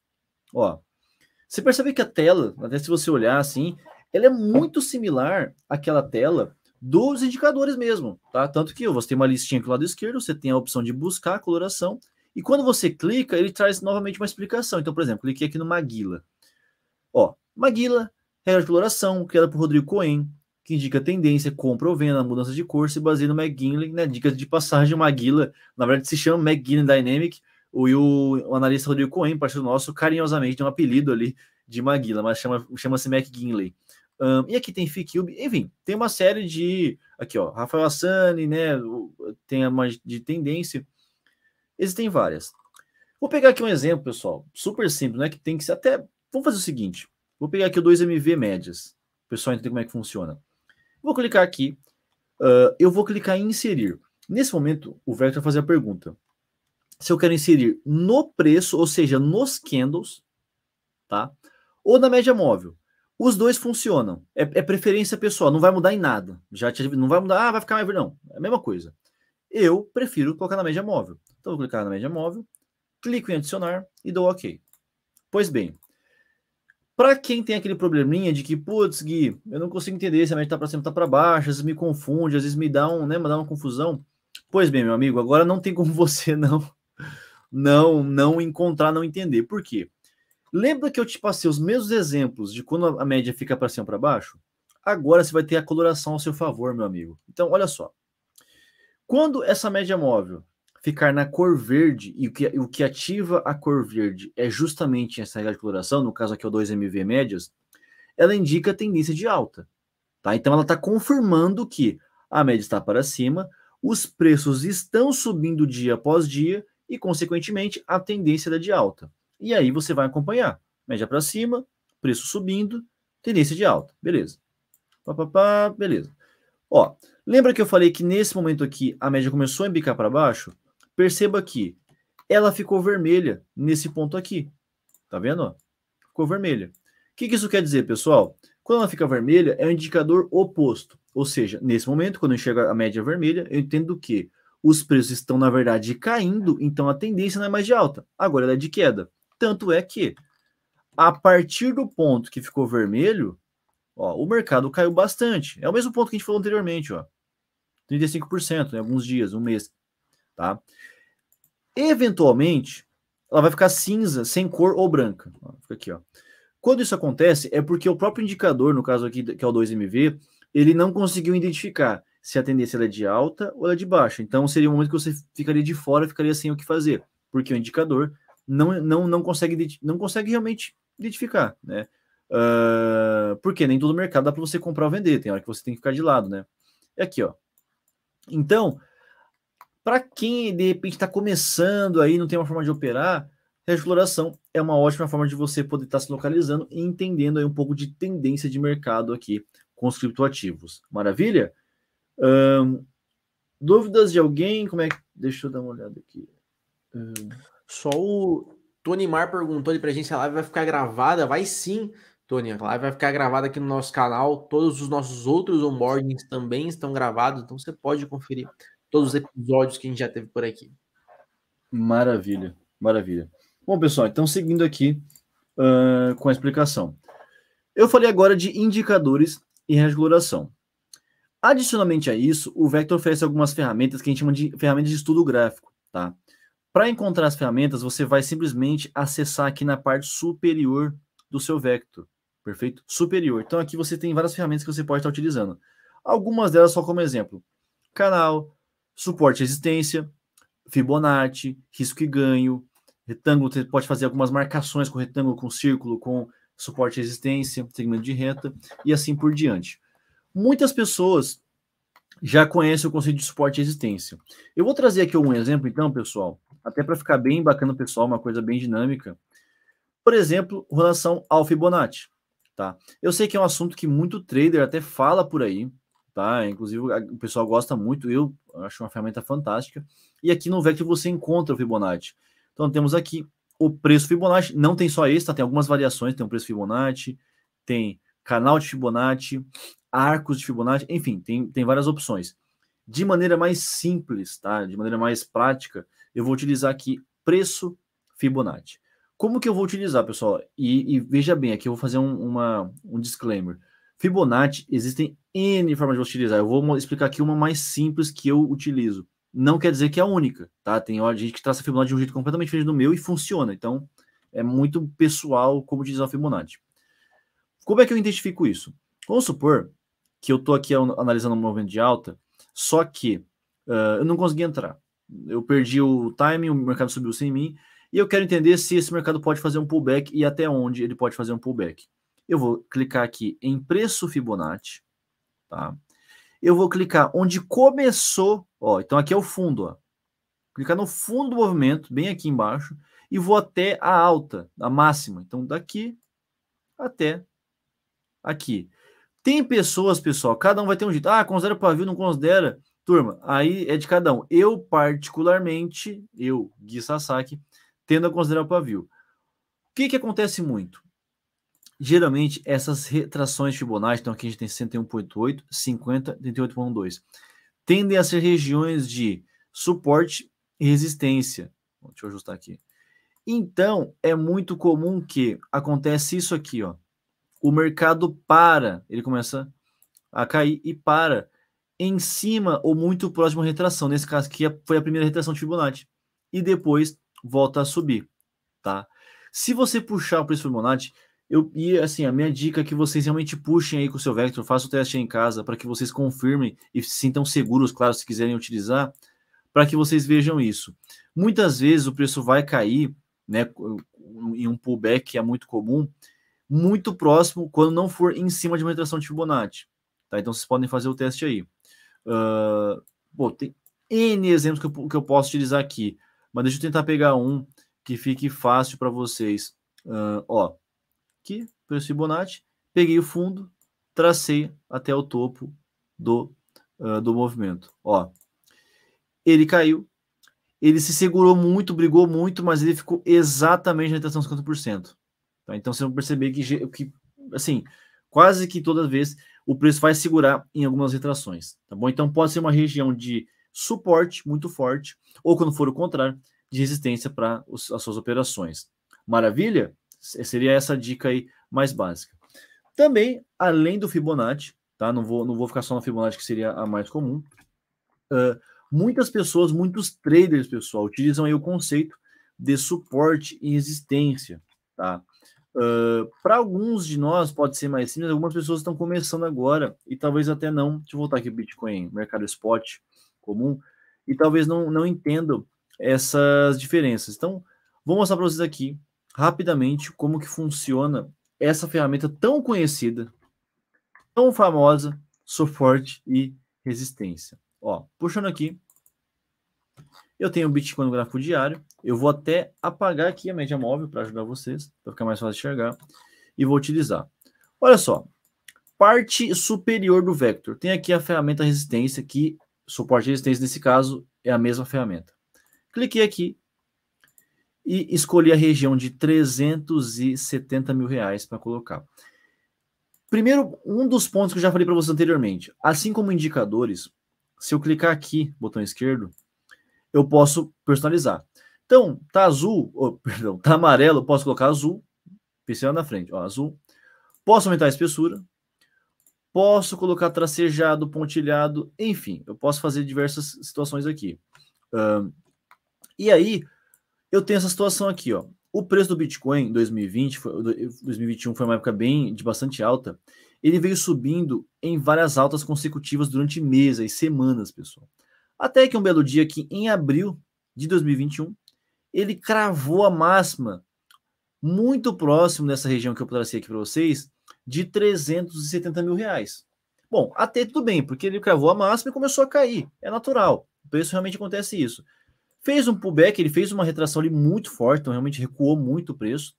Ó, você percebe que a tela, até se você olhar assim, ela é muito similar àquela tela dos indicadores mesmo, tá? Tanto que você tem uma listinha aqui do lado esquerdo, você tem a opção de buscar a coloração e quando você clica, ele traz novamente uma explicação. Então, por exemplo, cliquei aqui no Maguila. Ó, Maguila, regra de coloração, criada por Rodrigo Cohen, que indica tendência, compra ou venda, mudança de cor, se baseia no McGinley, né? Dicas de passagem Maguila. Na verdade, se chama McGinley Dynamic. O, o, analista Rodrigo Cohen, parceiro nosso, carinhosamente tem um apelido ali de Maguila, mas chama-se chama McGinley. Um, e aqui tem FICUBE, enfim, tem uma série de. Aqui, ó, Rafael Assani, né? Tem uma de tendência. Existem várias. Vou pegar aqui um exemplo, pessoal, super simples, né? Que tem que ser até. Vamos fazer o seguinte: vou pegar aqui dois MV médias, o pessoal entender como é que funciona. Vou clicar aqui, uh, eu vou clicar em inserir. Nesse momento, o Vector vai fazer a pergunta. Se eu quero inserir no preço, ou seja, nos candles, tá? Ou na média móvel. Os dois funcionam. É, é preferência pessoal, não vai mudar em nada. Já te, não vai mudar, ah, vai ficar mais. Não, é a mesma coisa. Eu prefiro colocar na média móvel. Então, vou clicar na média móvel, clico em adicionar e dou OK. Pois bem, para quem tem aquele probleminha de que, putz, Gui, eu não consigo entender se a média está para cima ou está para baixo, às vezes me confunde, às vezes me dá, um, né, me dá uma confusão. Pois bem, meu amigo, agora não tem como (laughs) você não, não, não encontrar, não entender. Por quê? Lembra que eu te passei os mesmos exemplos de quando a média fica para cima ou para baixo? Agora você vai ter a coloração ao seu favor, meu amigo. Então, olha só. Quando essa média móvel ficar na cor verde, e o que, o que ativa a cor verde é justamente essa regra de coloração, no caso aqui é o 2MV médias, ela indica tendência de alta. Tá? Então ela está confirmando que a média está para cima, os preços estão subindo dia após dia e, consequentemente, a tendência é de alta. E aí você vai acompanhar. Média para cima, preço subindo, tendência de alta. Beleza. Pá, pá, pá, beleza. Ó, lembra que eu falei que nesse momento aqui a média começou a embicar para baixo? Perceba que ela ficou vermelha nesse ponto aqui. Tá vendo? Ficou vermelha. O que, que isso quer dizer, pessoal? Quando ela fica vermelha, é um indicador oposto. Ou seja, nesse momento, quando eu enxergo a média vermelha, eu entendo que os preços estão, na verdade, caindo, então a tendência não é mais de alta, agora ela é de queda. Tanto é que, a partir do ponto que ficou vermelho, ó, o mercado caiu bastante. É o mesmo ponto que a gente falou anteriormente, ó. 35% em né, alguns dias, um mês tá? Eventualmente, ela vai ficar cinza, sem cor ou branca. Fica aqui, ó. Quando isso acontece, é porque o próprio indicador, no caso aqui, que é o 2MV, ele não conseguiu identificar se a tendência é de alta ou é de baixa. Então, seria um momento que você ficaria de fora, ficaria sem o que fazer, porque o indicador não, não, não, consegue, não consegue realmente identificar, né? Uh, porque nem todo mercado dá para você comprar ou vender, tem hora que você tem que ficar de lado, né? É aqui, ó. Então, para quem de repente está começando aí, não tem uma forma de operar, exploração é uma ótima forma de você poder estar tá se localizando e entendendo aí um pouco de tendência de mercado aqui com os criptoativos. Maravilha? Hum, dúvidas de alguém? Como é que. Deixa eu dar uma olhada aqui. Só o Tony Mar perguntou ali pra gente se a live vai ficar gravada. Vai sim, Tony. A live vai ficar gravada aqui no nosso canal. Todos os nossos outros onboardings também estão gravados, então você pode conferir todos os episódios que a gente já teve por aqui. Maravilha, maravilha. Bom, pessoal, então seguindo aqui uh, com a explicação. Eu falei agora de indicadores e regulação. Adicionalmente a isso, o Vector oferece algumas ferramentas que a gente chama de ferramentas de estudo gráfico, tá? Para encontrar as ferramentas, você vai simplesmente acessar aqui na parte superior do seu Vector, perfeito? Superior. Então aqui você tem várias ferramentas que você pode estar utilizando. Algumas delas só como exemplo. Canal, suporte e resistência, Fibonacci, risco e ganho, retângulo, você pode fazer algumas marcações com retângulo, com círculo, com suporte e resistência, segmento de reta e assim por diante. Muitas pessoas já conhecem o conceito de suporte e resistência. Eu vou trazer aqui um exemplo, então, pessoal, até para ficar bem bacana, pessoal, uma coisa bem dinâmica. Por exemplo, relação ao Fibonacci. Tá? Eu sei que é um assunto que muito trader até fala por aí, tá? Inclusive, o pessoal gosta muito, eu acho uma ferramenta fantástica. E aqui no VEC você encontra o Fibonacci. Então, temos aqui o preço Fibonacci, não tem só esse, tá? Tem algumas variações, tem o preço Fibonacci, tem canal de Fibonacci, arcos de Fibonacci, enfim, tem, tem várias opções. De maneira mais simples, tá? De maneira mais prática, eu vou utilizar aqui preço Fibonacci. Como que eu vou utilizar, pessoal? E, e veja bem, aqui eu vou fazer um, uma, um disclaimer. Fibonacci, existem N formas de você utilizar. Eu vou explicar aqui uma mais simples que eu utilizo. Não quer dizer que é a única, tá? Tem gente que traça Fibonacci de um jeito completamente diferente do meu e funciona. Então, é muito pessoal como utilizar o Fibonacci. Como é que eu identifico isso? Vamos supor que eu estou aqui analisando um movimento de alta, só que uh, eu não consegui entrar. Eu perdi o timing, o mercado subiu sem mim, e eu quero entender se esse mercado pode fazer um pullback e até onde ele pode fazer um pullback. Eu vou clicar aqui em preço Fibonacci, tá? Eu vou clicar onde começou, ó, então aqui é o fundo, ó. Clicar no fundo do movimento, bem aqui embaixo, e vou até a alta, a máxima. Então daqui até aqui. Tem pessoas, pessoal, cada um vai ter um jeito. Ah, considera pavio, não considera. Turma, aí é de cada um. Eu, particularmente, eu, Gui Sasaki, tendo a considerar o pavio. O que, que acontece muito? Geralmente, essas retrações Fibonacci, então aqui a gente tem 61.8, 50, 38.2, tendem a ser regiões de suporte e resistência. Deixa eu ajustar aqui. Então, é muito comum que acontece isso aqui, ó. O mercado para, ele começa a cair e para em cima ou muito próximo à retração. Nesse caso aqui foi a primeira retração de Fibonacci e depois volta a subir, tá? Se você puxar o preço Fibonacci, eu, e assim, a minha dica é que vocês realmente puxem aí com o seu Vector, façam o teste em casa para que vocês confirmem e se sintam seguros, claro, se quiserem utilizar, para que vocês vejam isso. Muitas vezes o preço vai cair, né, em um pullback que é muito comum, muito próximo quando não for em cima de uma retração de Fibonacci. Tá? Então vocês podem fazer o teste aí. Uh, bom, tem N exemplos que eu, que eu posso utilizar aqui, mas deixa eu tentar pegar um que fique fácil para vocês. Uh, ó aqui, esse Fibonacci, peguei o fundo, tracei até o topo do, uh, do movimento. Ó, ele caiu, ele se segurou muito, brigou muito, mas ele ficou exatamente na retração dos 50%. Tá? Então você percebe perceber que, que, assim, quase que toda vez o preço vai segurar em algumas retrações, tá bom? Então pode ser uma região de suporte muito forte, ou quando for o contrário, de resistência para as suas operações. Maravilha? Seria essa dica aí mais básica. Também, além do Fibonacci, tá? Não vou, não vou ficar só na Fibonacci, que seria a mais comum. Uh, muitas pessoas, muitos traders, pessoal, utilizam aí o conceito de suporte e resistência, tá? Uh, para alguns de nós pode ser mais simples, algumas pessoas estão começando agora e talvez até não. Deixa eu voltar aqui Bitcoin, mercado spot comum, e talvez não, não entendam essas diferenças. Então, vou mostrar para vocês aqui rapidamente como que funciona essa ferramenta tão conhecida, tão famosa, suporte e resistência. Ó, puxando aqui, eu tenho o Bitcoin no gráfico diário, eu vou até apagar aqui a média móvel para ajudar vocês, para ficar mais fácil enxergar, e vou utilizar. Olha só, parte superior do vector, tem aqui a ferramenta resistência, que suporte e resistência nesse caso é a mesma ferramenta. Cliquei aqui, e escolhi a região de 370 mil reais para colocar. Primeiro, um dos pontos que eu já falei para você anteriormente, assim como indicadores, se eu clicar aqui, botão esquerdo, eu posso personalizar. Então, tá azul, oh, (laughs) perdão, tá amarelo, eu posso colocar azul, pincel na frente, ó, azul. Posso aumentar a espessura, posso colocar tracejado, pontilhado, enfim, eu posso fazer diversas situações aqui. Um, e aí, eu tenho essa situação aqui, ó. O preço do Bitcoin em 2020, 2021 foi uma época bem de bastante alta. Ele veio subindo em várias altas consecutivas durante meses e semanas, pessoal. Até que um belo dia aqui em abril de 2021, ele cravou a máxima muito próximo dessa região que eu tracei aqui para vocês de 370 mil reais. Bom, até tudo bem, porque ele cravou a máxima e começou a cair. É natural. O preço realmente acontece isso. Fez um pullback, ele fez uma retração ali muito forte, então realmente recuou muito o preço.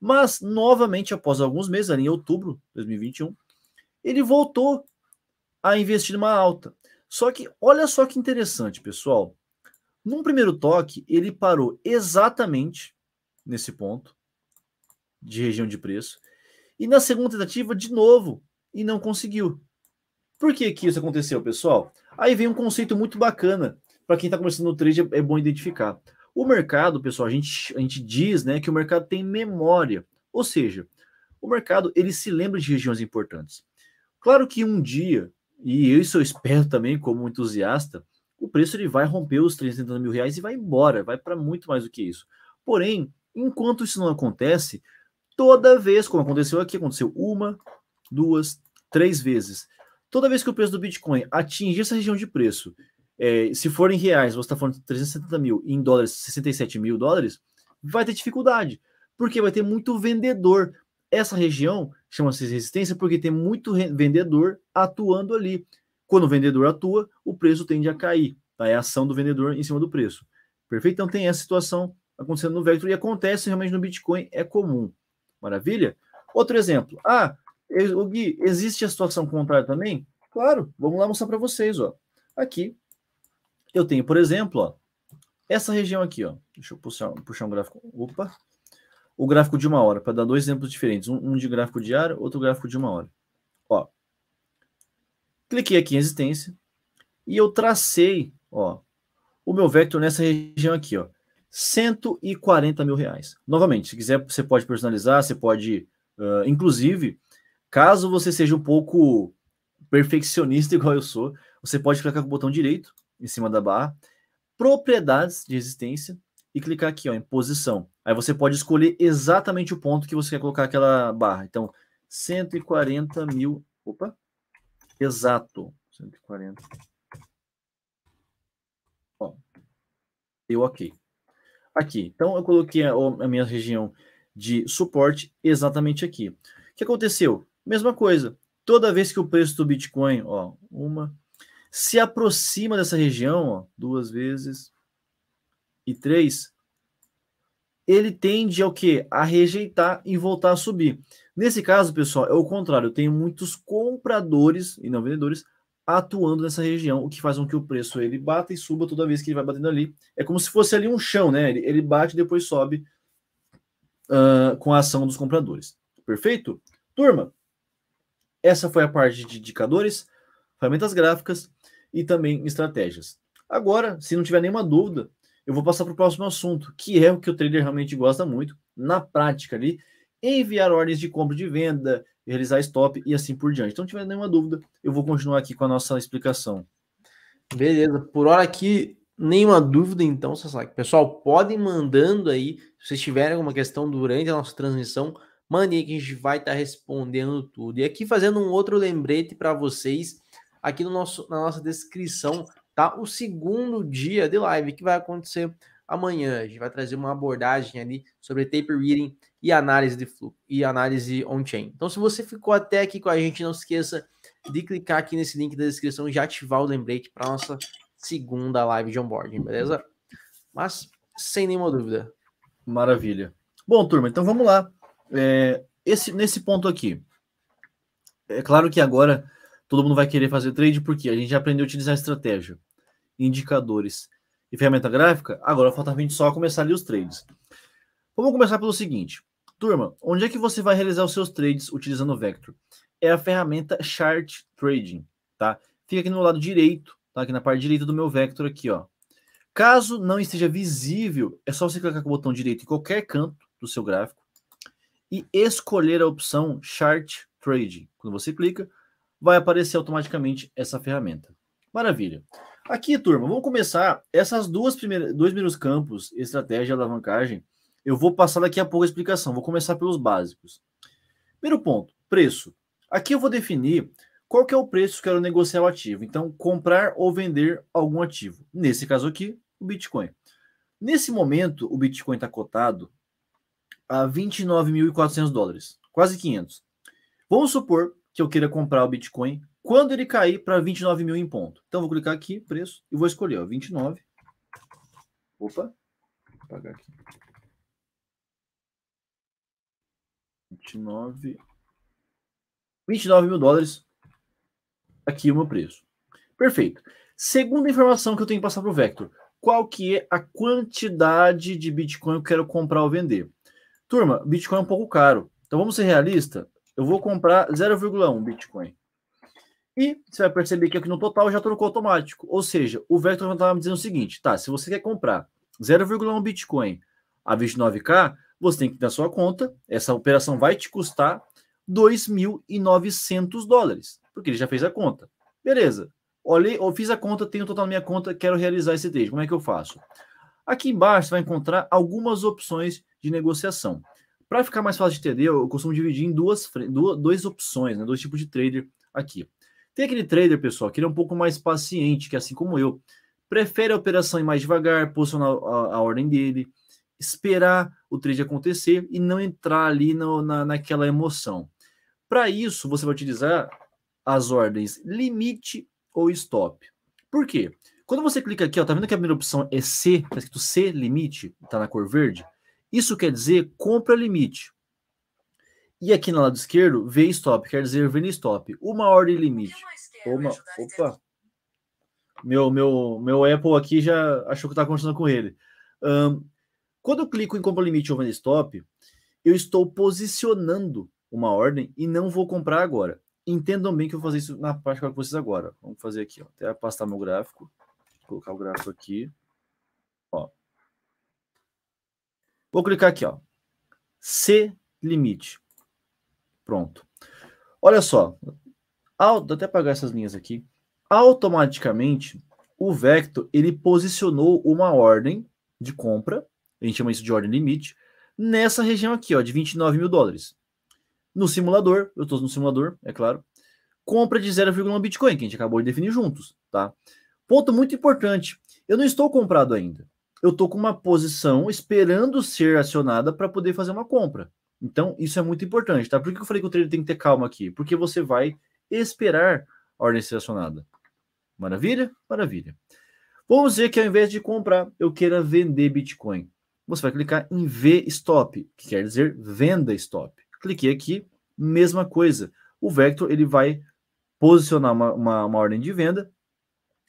Mas, novamente, após alguns meses, ali em outubro de 2021, ele voltou a investir numa alta. Só que, olha só que interessante, pessoal. Num primeiro toque, ele parou exatamente nesse ponto de região de preço. E na segunda tentativa, de novo, e não conseguiu. Por que, que isso aconteceu, pessoal? Aí vem um conceito muito bacana para quem está começando no trade é, é, bom identificar. O mercado, pessoal, a gente, a gente diz né, que o mercado tem memória, ou seja, o mercado ele se lembra de regiões importantes. Claro que um dia, e eu isso eu espero também como entusiasta, o preço ele vai romper os 300 mil reais e vai embora, vai para muito mais do que isso. Porém, enquanto isso não acontece, toda vez, como aconteceu aqui, aconteceu uma, duas, três vezes, toda vez que o preço do Bitcoin atingir essa região de preço é, se for em reais, você está falando de 370 mil, em dólares, 67 mil dólares, vai ter dificuldade, porque vai ter muito vendedor. Essa região chama-se resistência porque tem muito vendedor atuando ali. Quando o vendedor atua, o preço tende a cair. Tá? É a ação do vendedor em cima do preço. Perfeito? Então tem essa situação acontecendo no Vector e acontece realmente no Bitcoin, é comum. Maravilha? Outro exemplo. Ah, o Gui, existe a situação contrária também? Claro, vamos lá mostrar para vocês. Ó. Aqui, eu tenho, por exemplo, ó, essa região aqui, ó. Deixa eu puxar, puxar um gráfico. Opa! O gráfico de uma hora, para dar dois exemplos diferentes. Um, um de gráfico diário, outro gráfico de uma hora. Ó. Cliquei aqui em existência e eu tracei, ó, o meu vector nessa região aqui, ó. 140 mil reais. Novamente, se quiser, você pode personalizar, você pode, uh, inclusive, caso você seja um pouco perfeccionista (laughs) igual eu sou, você pode clicar com o botão direito em cima da barra, propriedades de resistência e clicar aqui ó, em posição. Aí você pode escolher exatamente o ponto que você quer colocar aquela barra. Então, 140 mil. Opa! Exato. 140. Ó, deu ok. Aqui. Então, eu coloquei a, a minha região de suporte exatamente aqui. O que aconteceu? Mesma coisa. Toda vez que o preço do Bitcoin, ó, uma, se aproxima dessa região, ó, duas vezes e três, ele tende ao que? A rejeitar e voltar a subir. Nesse caso, pessoal, é o contrário. Tem muitos compradores e não vendedores atuando nessa região, o que faz com que o preço ele bata e suba toda vez que ele vai batendo ali. É como se fosse ali um chão, né? Ele, ele bate e depois sobe uh, com a ação dos compradores. Perfeito? Turma, essa foi a parte de indicadores, ferramentas gráficas e também estratégias. Agora, se não tiver nenhuma dúvida, eu vou passar para o próximo assunto, que é o que o trader realmente gosta muito, na prática ali, enviar ordens de compra e de venda, realizar stop e assim por diante. Então, se tiver nenhuma dúvida, eu vou continuar aqui com a nossa explicação. Beleza, por hora aqui, nenhuma dúvida então, Sasaki. Pessoal, podem mandando aí, se vocês tiverem alguma questão durante a nossa transmissão, mandem aí que a gente vai estar tá respondendo tudo. E aqui fazendo um outro lembrete para vocês aqui no nosso, na nossa descrição, tá? O segundo dia de live que vai acontecer amanhã. A gente vai trazer uma abordagem ali sobre taper reading e análise de fluxo e análise on-chain. Então, se você ficou até aqui com a gente, não esqueça de clicar aqui nesse link da descrição e já ativar o lembrete para nossa segunda live de onboarding, beleza? Mas sem nenhuma dúvida. Maravilha. Bom, turma, então vamos lá. É, esse, nesse ponto aqui. É claro que agora todo mundo vai querer fazer trade porque a gente já aprendeu a utilizar estratégia, indicadores e ferramenta gráfica. Agora falta a gente só começar ali os trades. Vamos começar pelo seguinte. Turma, onde é que você vai realizar os seus trades utilizando o Vector? É a ferramenta Chart Trading, tá? Fica aqui no lado direito, tá? Aqui na parte direita do meu Vector aqui, ó. Caso não esteja visível, é só você clicar com o botão direito em qualquer canto do seu gráfico e escolher a opção Chart Trading. Quando você clica, vai aparecer automaticamente essa ferramenta. Maravilha. Aqui, turma, vamos começar essas duas primeiras, dois primeiros campos, estratégia e alavancagem. Eu vou passar daqui a pouco a explicação, vou começar pelos básicos. Primeiro ponto, preço. Aqui eu vou definir qual que é o preço que eu quero negociar o ativo. Então, comprar ou vender algum ativo. Nesse caso aqui, o Bitcoin. Nesse momento, o Bitcoin está cotado a 29.400 dólares, quase 500. Vamos supor que eu queira comprar o Bitcoin quando ele cair para 29 mil em ponto. Então, vou clicar aqui, preço, e vou escolher, ó, 29. Opa, vou apagar aqui. 29, 29 mil dólares. Aqui o meu preço. Perfeito. Segunda informação que eu tenho que passar para o Vector. Qual que é a quantidade de Bitcoin que eu quero comprar ou vender? Turma, Bitcoin é um pouco caro. Então vamos ser realistas. Eu vou comprar 0,1 Bitcoin. E você vai perceber que aqui no total já trocou automático. Ou seja, o Vector estava me dizendo o seguinte: tá, se você quer comprar 0,1 Bitcoin a 29K, você tem que dar sua conta. Essa operação vai te custar 2.900 dólares, porque ele já fez a conta. Beleza. Olhei, eu fiz a conta, tenho total na minha conta, quero realizar esse trade. Como é que eu faço? Aqui embaixo você vai encontrar algumas opções de negociação. Para ficar mais fácil de entender, eu costumo dividir em duas, duas, duas opções, né? dois tipos de trader aqui. Tem aquele trader, pessoal, que ele é um pouco mais paciente, que é assim como eu, prefere a operação ir mais devagar, posicionar a, a ordem dele, esperar o trade acontecer e não entrar ali no, na, naquela emoção. Para isso, você vai utilizar as ordens limite ou stop. Por quê? Quando você clica aqui, ó, tá vendo que a primeira opção é C, tá escrito C limite, tá na cor verde? Isso quer dizer compra limite. E aqui no lado esquerdo, V stop, quer dizer venda stop. Uma ordem limite. Uma, opa. Meu, meu, meu Apple aqui já achou que está conversando com ele. Um, quando eu clico em compra limite ou venda stop, eu estou posicionando uma ordem e não vou comprar agora. Entendam bem que eu vou fazer isso na prática com vocês agora. Vamos fazer aqui, ó, até pastar meu gráfico. Vou colocar o gráfico aqui. Vou clicar aqui, ó. C limite. Pronto. Olha só. Ao, vou até apagar essas linhas aqui. Automaticamente, o Vector ele posicionou uma ordem de compra, a gente chama isso de ordem limite, nessa região aqui, ó, de 29 mil dólares. No simulador, eu estou no simulador, é claro, compra de 0,1 Bitcoin, que a gente acabou de definir juntos, tá? Ponto muito importante, eu não estou comprado ainda eu estou com uma posição esperando ser acionada para poder fazer uma compra. Então, isso é muito importante, tá? Por que eu falei que o trader tem que ter calma aqui? Porque você vai esperar a ordem ser acionada. Maravilha? Maravilha. Vamos dizer que ao invés de comprar, eu queira vender Bitcoin. Você vai clicar em V Stop, que quer dizer venda stop. Cliquei aqui, mesma coisa. O Vector ele vai posicionar uma, uma, uma ordem de venda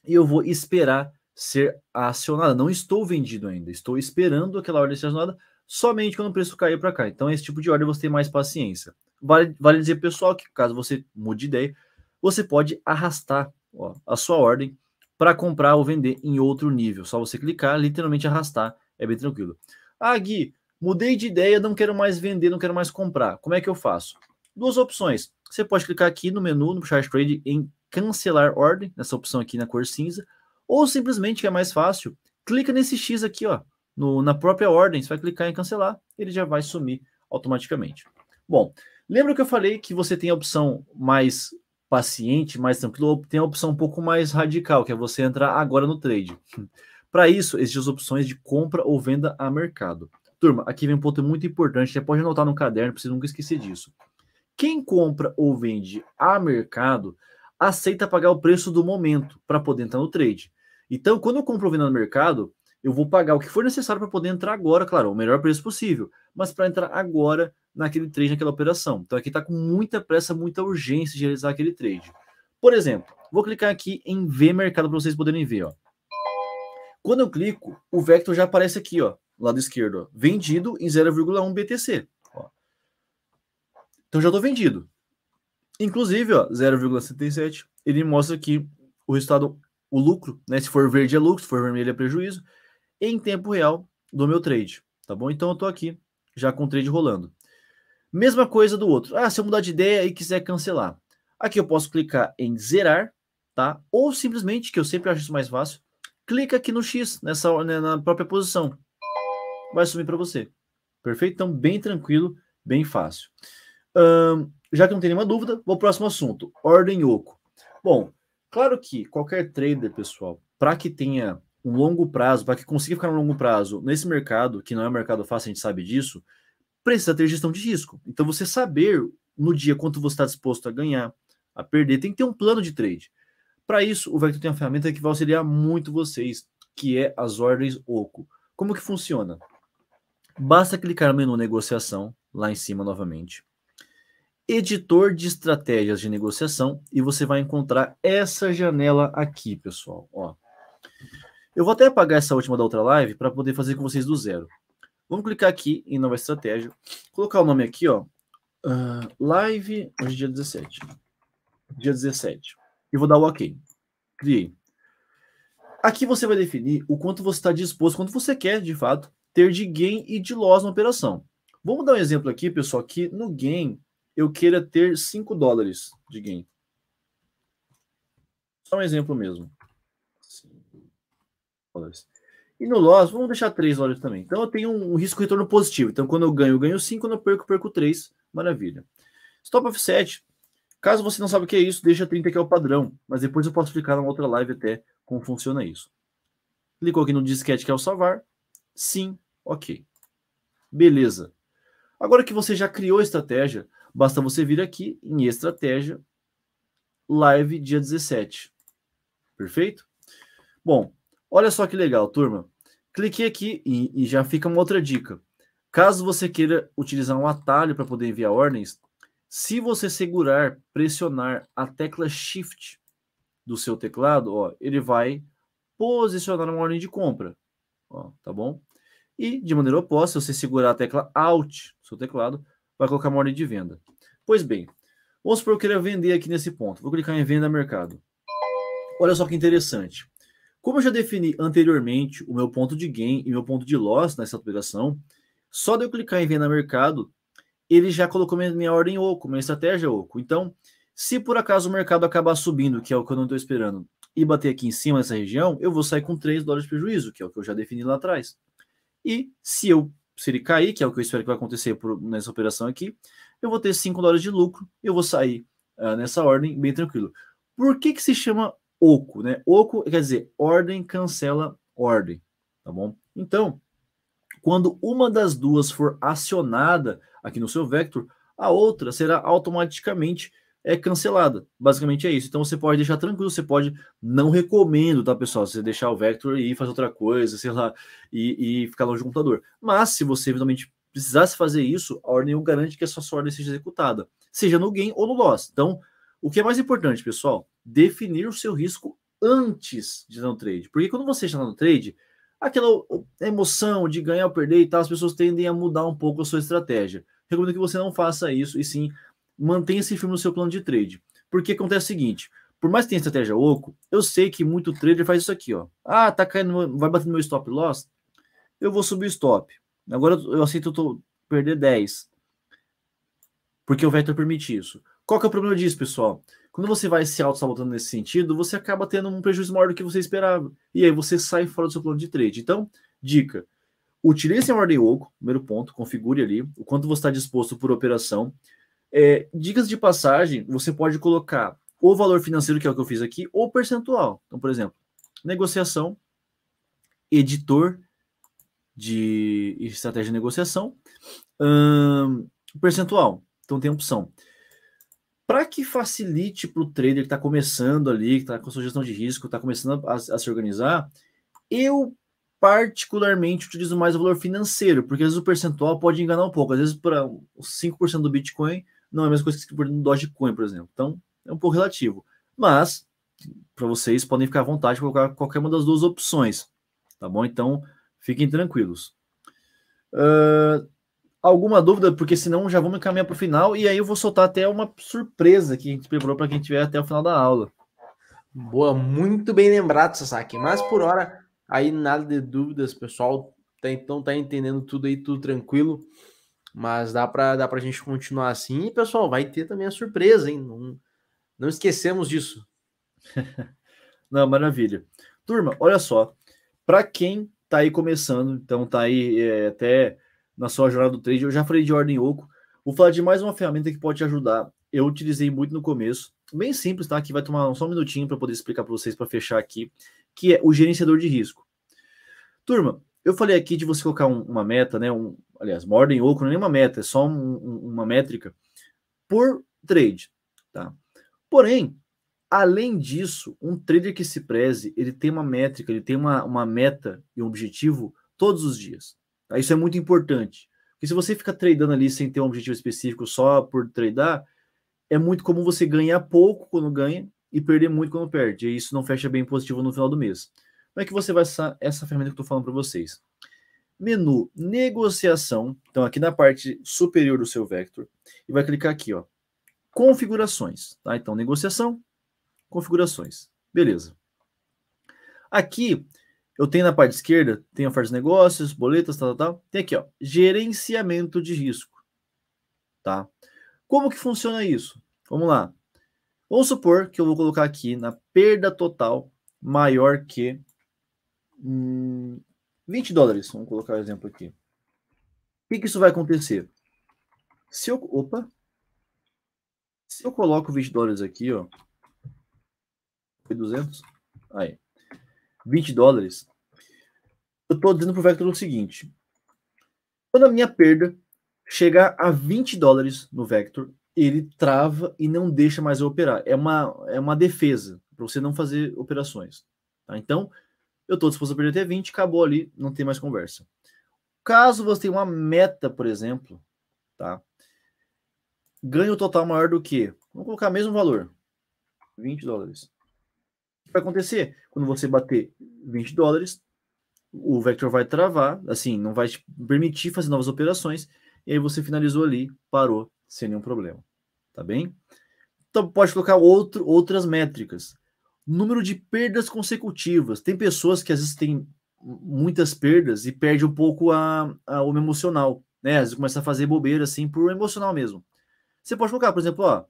e eu vou esperar ser acionada. Não estou vendido ainda, estou esperando aquela ordem ser acionada somente quando o preço cair para cá. Então, esse tipo de ordem você tem mais paciência. Vale, vale dizer, pessoal, que caso você mude de ideia, você pode arrastar ó, a sua ordem para comprar ou vender em outro nível. Só você clicar, literalmente arrastar, é bem tranquilo. Ah, Gui, mudei de ideia, não quero mais vender, não quero mais comprar. Como é que eu faço? Duas opções. Você pode clicar aqui no menu, no Chart Trade, em cancelar ordem, nessa opção aqui na cor cinza, ou simplesmente, que é mais fácil, clica nesse X aqui, ó, no, na própria ordem, você vai clicar em cancelar, ele já vai sumir automaticamente. Bom, lembra que eu falei que você tem a opção mais paciente, mais tranquilo, tem a opção um pouco mais radical, que é você entrar agora no trade. (laughs) Para isso, existem as opções de compra ou venda a mercado. Turma, aqui vem um ponto muito importante, você pode anotar no caderno, para você nunca esquecer disso. Quem compra ou vende a mercado aceita pagar o preço do momento para poder entrar no trade. Então, quando eu compro venda no mercado, eu vou pagar o que for necessário para poder entrar agora, claro, o melhor preço possível, mas para entrar agora naquele trade, naquela operação. Então, aqui está com muita pressa, muita urgência de realizar aquele trade. Por exemplo, vou clicar aqui em ver mercado para vocês poderem ver. Ó. Quando eu clico, o Vector já aparece aqui, ó, lado esquerdo, ó, vendido em 0,1 BTC. Ó. Então já estou vendido. Inclusive, 0,77, ele mostra aqui o resultado o lucro, né? Se for verde é lucro, se for vermelho é prejuízo, em tempo real do meu trade, tá bom? Então eu tô aqui já com o trade rolando. Mesma coisa do outro. Ah, se eu mudar de ideia e quiser cancelar. Aqui eu posso clicar em zerar, tá? Ou simplesmente, que eu sempre acho isso mais fácil, clica aqui no X, nessa né, na própria posição. Vai sumir para você. Perfeito? Então, bem tranquilo, bem fácil. já que não tem nenhuma dúvida, vou para o próximo assunto. Ordem Oco. Bom, Claro que qualquer trader, pessoal, para que tenha um longo prazo, para que consiga ficar no longo prazo nesse mercado, que não é um mercado fácil, a gente sabe disso, precisa ter gestão de risco. Então, você saber no dia quanto você está disposto a ganhar, a perder, tem que ter um plano de trade. Para isso, o Vector tem uma ferramenta que vai auxiliar muito vocês, que é as ordens OCO. Como que funciona? Basta clicar no menu negociação, lá em cima novamente editor de estratégias de negociação e você vai encontrar essa janela aqui, pessoal. Ó. Eu vou até apagar essa última da outra live para poder fazer com vocês do zero. Vamos clicar aqui em nova estratégia, colocar o nome aqui, ó, uh, live, hoje é dia 17, dia 17, e vou dar o ok. Criei. Aqui você vai definir o quanto você está disposto, quanto você quer, de fato, ter de gain e de loss na operação. Vamos dar um exemplo aqui, pessoal, que no gain eu queira ter 5 dólares de gain. Só um exemplo mesmo. E no loss, vamos deixar 3 dólares também. Então eu tenho um risco retorno positivo. Então quando eu ganho, eu ganho 5, quando eu perco, eu perco 3. Maravilha. Stop offset. Caso você não saiba o que é isso, deixa 30 que é o padrão, mas depois eu posso explicar na outra live até como funciona isso. Clicou aqui no disquete que é o salvar. Sim, ok. Beleza. Agora que você já criou a estratégia, Basta você vir aqui em estratégia, live dia 17. Perfeito? Bom, olha só que legal, turma. Cliquei aqui e, e já fica uma outra dica. Caso você queira utilizar um atalho para poder enviar ordens, se você segurar, pressionar a tecla Shift do seu teclado, ó, ele vai posicionar uma ordem de compra. Ó, tá bom? E de maneira oposta, se você segurar a tecla Alt do seu teclado, vai colocar uma ordem de venda. Pois bem, vamos supor que eu queira vender aqui nesse ponto. Vou clicar em venda mercado. Olha só que interessante. Como eu já defini anteriormente o meu ponto de gain e meu ponto de loss nessa operação, só de eu clicar em venda mercado, ele já colocou minha, minha ordem oco, minha estratégia oco. Então, se por acaso o mercado acabar subindo, que é o que eu não estou esperando, e bater aqui em cima nessa região, eu vou sair com 3 dólares de prejuízo, que é o que eu já defini lá atrás. E se eu se ele cair, que é o que eu espero que vai acontecer por, nessa operação aqui, eu vou ter 5 dólares de lucro, eu vou sair uh, nessa ordem bem tranquilo. Por que, que se chama oco? Né? Oco quer dizer ordem cancela ordem, tá bom? Então, quando uma das duas for acionada aqui no seu vector, a outra será automaticamente é cancelada. Basicamente é isso. Então você pode deixar tranquilo, você pode. Não recomendo, tá, pessoal? Você deixar o Vector e fazer outra coisa, sei lá, e, e ficar longe do computador. Mas se você eventualmente precisasse fazer isso, a ordem eu garante que a sua ordem seja executada, seja no gain ou no loss. Então, o que é mais importante, pessoal? Definir o seu risco antes de dar um trade. Porque quando você está no trade, aquela emoção de ganhar ou perder e tal, as pessoas tendem a mudar um pouco a sua estratégia. Recomendo que você não faça isso e sim mantenha esse filme no seu plano de trade. Porque acontece o seguinte: por mais que tenha estratégia oco, eu sei que muito trader faz isso aqui, ó. Ah, tá caindo, vai bater meu stop loss, eu vou subir o stop. Agora eu aceito eu tô, perder 10. Porque o vetor permite isso. Qual que é o problema disso, pessoal? Quando você vai se auto-sabotando nesse sentido, você acaba tendo um prejuízo maior do que você esperava. E aí você sai fora do seu plano de trade. Então, dica: utilize a ordem oco, primeiro ponto, configure ali o quanto você está disposto por operação. É, dicas de passagem, você pode colocar o valor financeiro, que é o que eu fiz aqui, ou percentual. Então, por exemplo, negociação, editor de estratégia de negociação, hum, percentual. Então, tem opção. Para que facilite para o trader que está começando ali, que está com sua gestão de risco, está começando a, a se organizar, eu particularmente utilizo mais o valor financeiro, porque às vezes o percentual pode enganar um pouco. Às vezes, para 5% do Bitcoin, não é a mesma coisa que escrever no Dogecoin, por exemplo. Então, é um pouco relativo. Mas, para vocês, podem ficar à vontade de colocar qualquer uma das duas opções, tá bom? Então, fiquem tranquilos. Uh, alguma dúvida? Porque senão já vamos encaminhar para o final e aí eu vou soltar até uma surpresa que a gente preparou para quem tiver até o final da aula. Boa, muito bem lembrado, Sasaki. Mas por hora, aí nada de dúvidas, pessoal. então tá entendendo tudo aí, tudo tranquilo. Mas dá para dá a gente continuar assim. E, pessoal, vai ter também a surpresa, hein? Não, não esquecemos disso. (laughs) não, maravilha. Turma, olha só. Para quem tá aí começando, então tá aí é, até na sua jornada do trade, eu já falei de ordem oco. Vou falar de mais uma ferramenta que pode te ajudar. Eu utilizei muito no começo, bem simples, tá? Que vai tomar só um minutinho para poder explicar para vocês para fechar aqui, que é o gerenciador de risco. Turma, eu falei aqui de você colocar um, uma meta, né? Um, aliás, uma ordem oco, não é nenhuma meta, é só um, uma métrica por trade, tá? Porém, além disso, um trader que se preze, ele tem uma métrica, ele tem uma, uma meta e um objetivo todos os dias. Tá? Isso é muito importante. Porque se você fica tradando ali sem ter um objetivo específico só por tradar, é muito comum você ganhar pouco quando ganha e perder muito quando perde. E isso não fecha bem positivo no final do mês. Como é que você vai usar essa ferramenta que eu estou falando para vocês? Menu negociação, então aqui na parte superior do seu vector, e vai clicar aqui, ó, configurações, tá? Então negociação, configurações, beleza. Aqui eu tenho na parte esquerda, tem ofertas de negócios, boletas, tal, tal, tal. Tem aqui, ó, gerenciamento de risco, tá? Como que funciona isso? Vamos lá. Vamos supor que eu vou colocar aqui na perda total maior que 20 hum, dólares, vamos colocar o um exemplo aqui. O que, que isso vai acontecer? Se eu, opa, se eu coloco 20 dólares aqui, ó, foi 200? Aí, 20 dólares, eu estou dizendo para o Vector o seguinte, quando a minha perda chegar a 20 dólares no Vector, ele trava e não deixa mais eu operar. É uma, é uma defesa para você não fazer operações. Tá? Então, eu estou disposto a perder até 20, acabou ali, não tem mais conversa. Caso você tenha uma meta, por exemplo, tá? um total maior do que? Vamos colocar o mesmo valor, 20 dólares. O que vai acontecer? Quando você bater 20 dólares, o Vector vai travar, assim, não vai te permitir fazer novas operações, e aí você finalizou ali, parou, sem nenhum problema. Tá bem? Então pode colocar outro, outras métricas número de perdas consecutivas. Tem pessoas que às vezes têm muitas perdas e perde um pouco a, a, o emocional, né? Às vezes começa a fazer bobeira assim por emocional mesmo. Você pode colocar, por exemplo, ó,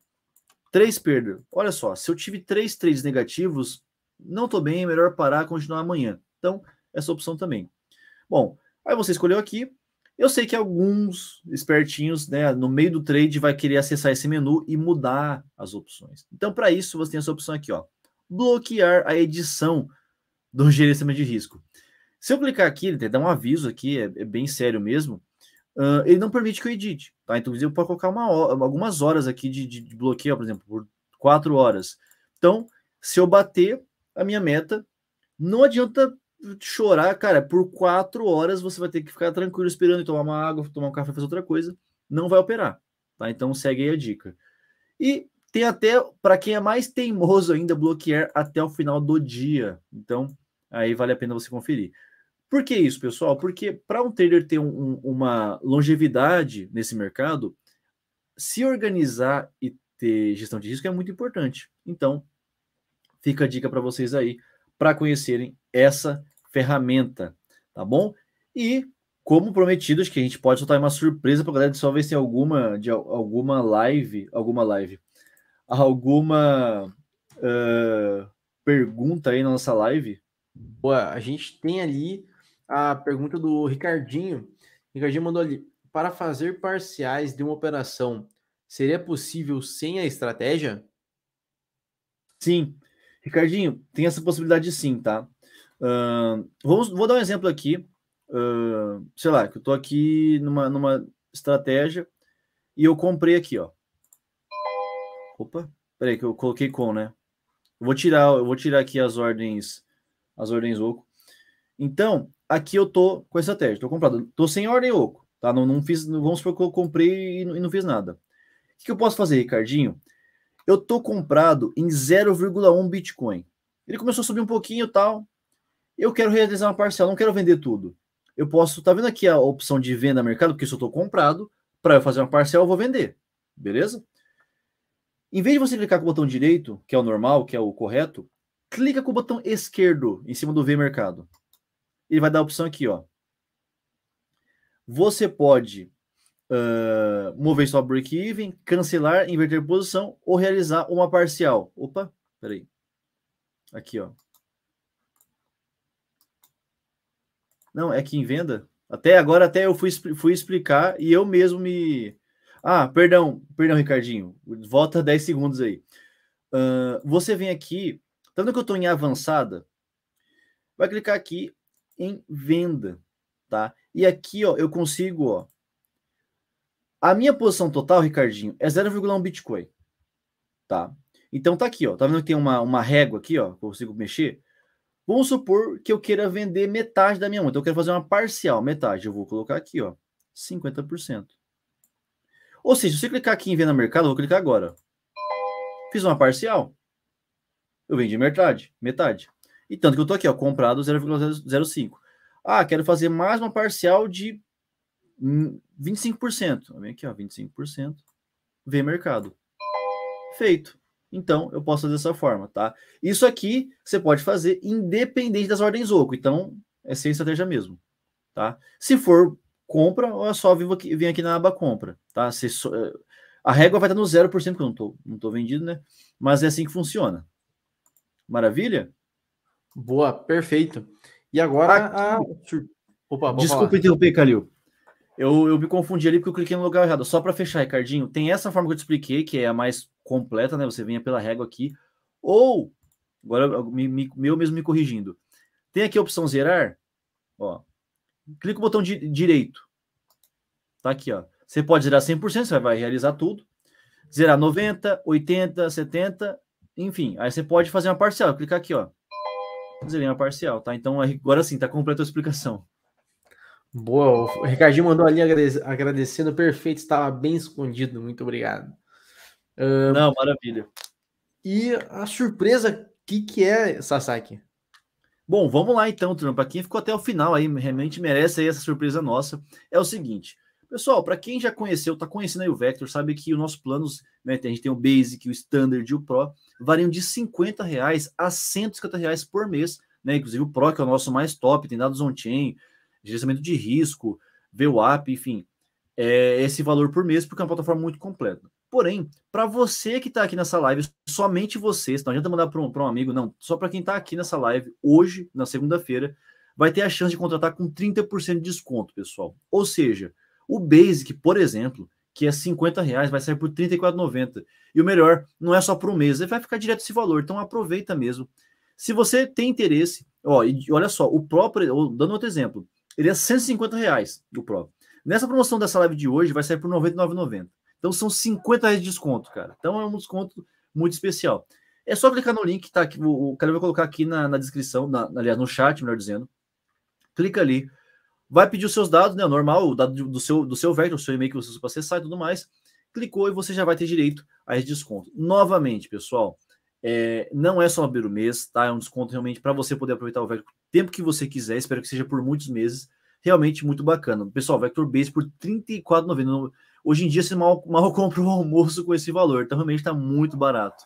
três perdas. Olha só, se eu tive três trades negativos, não tô bem, é melhor parar e continuar amanhã. Então, essa opção também. Bom, aí você escolheu aqui. Eu sei que alguns espertinhos, né, no meio do trade vai querer acessar esse menu e mudar as opções. Então, para isso, você tem essa opção aqui, ó bloquear a edição do (laughs) gerenciamento de risco. Se eu clicar aqui, ele dá um aviso aqui, é, é bem sério mesmo, uh, ele não permite que eu edite, tá? Então, eu posso colocar uma hora, algumas horas aqui de, de, de bloqueio, por exemplo, por quatro horas. Então, se eu bater a minha meta, não adianta chorar, cara, por quatro horas você vai ter que ficar tranquilo esperando e tomar uma água, tomar um café, fazer outra coisa, não vai operar, tá? Então segue aí a dica. E tem até, para quem é mais teimoso ainda, bloquear até o final do dia. Então, aí vale a pena você conferir. Por que isso, pessoal? Porque para um trader ter um, um, uma longevidade nesse mercado, se organizar e ter gestão de risco é muito importante. Então, fica a dica para vocês aí para conhecerem essa ferramenta, tá bom? E como prometido, acho que a gente pode soltar uma surpresa para galera de só ver se tem alguma de alguma live, alguma live, alguma uh, pergunta aí na nossa live? Boa, a gente tem ali a pergunta do Ricardinho. O Ricardinho mandou ali: para fazer parciais de uma operação, seria possível sem a estratégia? Sim. Ricardinho, tem essa possibilidade sim, tá? Uh, vamos, vou dar um exemplo aqui. Uh, sei lá, que eu tô aqui numa, numa estratégia e eu comprei aqui, ó. Opa, peraí que eu coloquei com, né? Eu vou tirar, eu vou tirar aqui as ordens, as ordens oco. Então, aqui eu tô com essa tese, tô comprado, tô sem ordem oco, tá? Não, não fiz, vamos supor que eu comprei e não, e não fiz nada. O que, que eu posso fazer, Ricardinho? Eu tô comprado em 0,1 Bitcoin. Ele começou a subir um pouquinho, tal. Eu quero realizar uma parcela, não quero vender tudo. Eu posso, tá vendo aqui a opção de venda mercado, porque se eu tô comprado, para eu fazer uma parcela, eu vou vender. Beleza? Em vez de você clicar com o botão direito, que é o normal, que é o correto, clica com o botão esquerdo em cima do V mercado. Ele vai dar a opção aqui, ó. Você pode uh, mover sua break-even, cancelar, inverter posição ou realizar uma parcial. Opa, peraí. Aqui, ó. Não, é que em venda. Até agora, até eu fui, fui explicar e eu mesmo me, ah, perdão, perdão, Ricardinho. Volta 10 segundos aí. Uh, você vem aqui, tanto que eu estou em avançada? Vai clicar aqui em venda, tá? E aqui, ó, eu consigo, ó. A minha posição total, Ricardinho, é 0,1 Bitcoin, tá? Então tá aqui, ó. Tá vendo que tem uma, uma régua aqui, ó, consigo mexer? Vamos supor que eu queira vender metade da minha onda. Então eu quero fazer uma parcial, metade. Eu vou colocar aqui, ó, 50%. Ou seja, se eu clicar aqui em venda mercado, eu vou clicar agora. Fiz uma parcial. Eu vendi metade, metade. E tanto que eu estou aqui, ó, comprado 0,05. Ah, quero fazer mais uma parcial de 25%. Vem aqui, ó, 25%. Vê mercado. Feito. Então, eu posso fazer dessa forma, tá? Isso aqui você pode fazer independente das ordens oco. Então, é sem estratégia mesmo, tá? Se for compra ou é só vir aqui na aba compra, tá? Eh, a régua vai estar no 0%, que eu não tô, não tô vendido, né? Mas é assim que funciona. Maravilha? Boa, perfeito. E agora ah, a... Opa, Desculpa falar. interromper, Calil. Eu, eu me confundi ali porque eu cliquei no lugar errado. Só para fechar, Ricardinho, tem essa forma que eu te expliquei, que é a mais completa, né? Você venha pela régua aqui. Ou, agora me, me, eu mesmo me corrigindo, tem aqui a opção zerar. Ó, clica o botão de direito. Tá aqui, ó. Você pode zerar 100%, você vai realizar tudo. Zerar 90, 80, 70, enfim. Aí você pode fazer uma parcial. Clicar aqui, ó. Zerei uma parcial, tá? Então agora sim, tá completa a explicação. Boa, o Ricardinho mandou ali agradecendo, perfeito, estava bem escondido, muito obrigado. Um, Não, maravilha. E a surpresa, o que, que é, Sasaki? Bom, vamos lá então, Trump. Para quem ficou até o final aí, realmente merece aí essa surpresa nossa. É o seguinte, pessoal, para quem já conheceu, está conhecendo aí o Vector, sabe que os nossos planos, né, a gente tem o Basic, o Standard e o Pro, variam de 50 reais a 150 reais por mês, né? Inclusive o Pro, que é o nosso mais top, tem dados on-chain, gerenciamento de risco, VWAP, enfim, é esse valor por mês, porque é uma plataforma muito completa. Porém, para você que está aqui nessa live, somente vocês, não adianta mandar para um, um, amigo, não. Só para quem está aqui nessa live, hoje, na segunda-feira, vai ter a chance de contratar com 30% de desconto, pessoal. Ou seja, o Basic, por exemplo, que é 50 reais, vai sair por R$34,90. 34,90. E o melhor, não é só para um mês, ele vai ficar direto esse valor, então aproveita mesmo. Se você tem interesse, ó, e olha só, o próprio, dando outro exemplo, ele é 150 reais do próprio. Nessa promoção dessa live de hoje, vai sair por R$99,90. 99,90. Então são 50 reais de desconto, cara. Então é um desconto muito especial. É só clicar no link, tá? o, cara vai colocar aqui na, na descrição, na, aliás, no chat, melhor dizendo. Clica ali, vai pedir os seus dados, né? Normal, o dado do seu, do seu vector, o seu e-mail que você usa para acessar e tudo mais. Clicou e você já vai ter direito a esse desconto. Novamente, pessoal, é, não é só abrir o mês, tá? É um desconto realmente para você poder aproveitar o vector tempo que você quiser, espero que seja por muitos meses realmente muito bacana. Pessoal, Vector Base por R$ 34,90. Hoje em dia você mal, mal (laughs) compra um almoço com esse valor, então realmente está muito barato.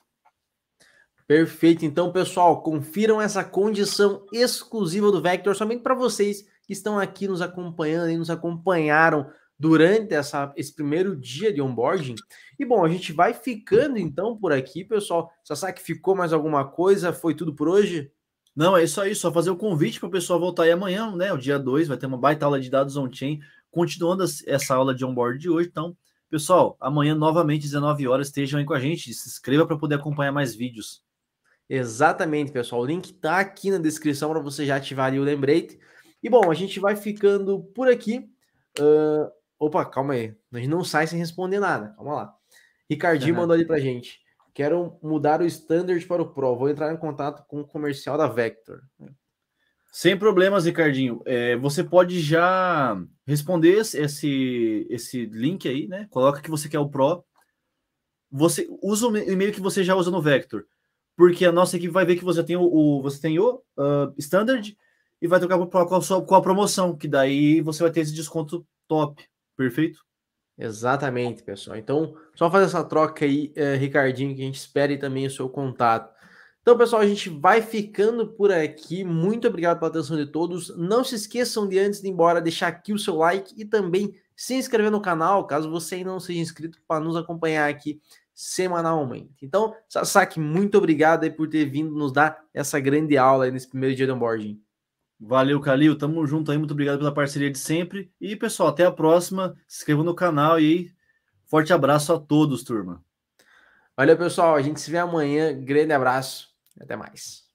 Perfeito. Então, pessoal, confiram essa condição exclusiva do Vector somente para vocês que estão aqui nos acompanhando e nos acompanharam durante essa, esse primeiro dia de onboarding. E bom, a gente vai ficando então por aqui, pessoal. que ficou mais alguma coisa? Foi tudo por hoje? Não, é isso aí, só fazer o convite para o pessoal voltar aí amanhã, né? O dia 2 vai ter uma baita aula de dados on-chain, continuando essa aula de onboard de hoje. Então, pessoal, amanhã novamente, 19 horas, estejam aí com a gente. Se inscreva para poder acompanhar mais vídeos. Exatamente, pessoal. O link está aqui na descrição para você já ativar ali o lembrete. E bom, a gente vai ficando por aqui. Uh... Opa, calma aí. A gente não sai sem responder nada. Calma lá. Ricardinho mandou ali a gente. Quero mudar o standard para o Pro. Vou entrar em contato com o comercial da Vector. Sem problemas, Ricardinho. É, você pode já responder esse, esse link aí, né? Coloca que você quer o Pro. Você usa o e-mail que você já usa no Vector, porque a nossa equipe vai ver que você tem o, o você tem o uh, Standard e vai trocar com, a sua, com a promoção, que daí você vai ter esse desconto top, perfeito? Exatamente, pessoal. Então, só fazer essa troca aí, eh, Ricardinho, que a gente espere também o seu contato. Então, pessoal, a gente vai ficando por aqui. Muito obrigado pela atenção de todos. Não se esqueçam de, antes de ir embora, deixar aqui o seu like e também se inscrever no canal, caso você ainda não seja inscrito, para nos acompanhar aqui semanalmente. Então, Sasaki, muito obrigado aí por ter vindo nos dar essa grande aula nesse primeiro dia de onboarding. Valeu, Calil. Tamo junto aí. Muito obrigado pela parceria de sempre. E, pessoal, até a próxima. Se inscreva no canal e forte abraço a todos, turma. Valeu, pessoal. A gente se vê amanhã. Grande abraço. Até mais.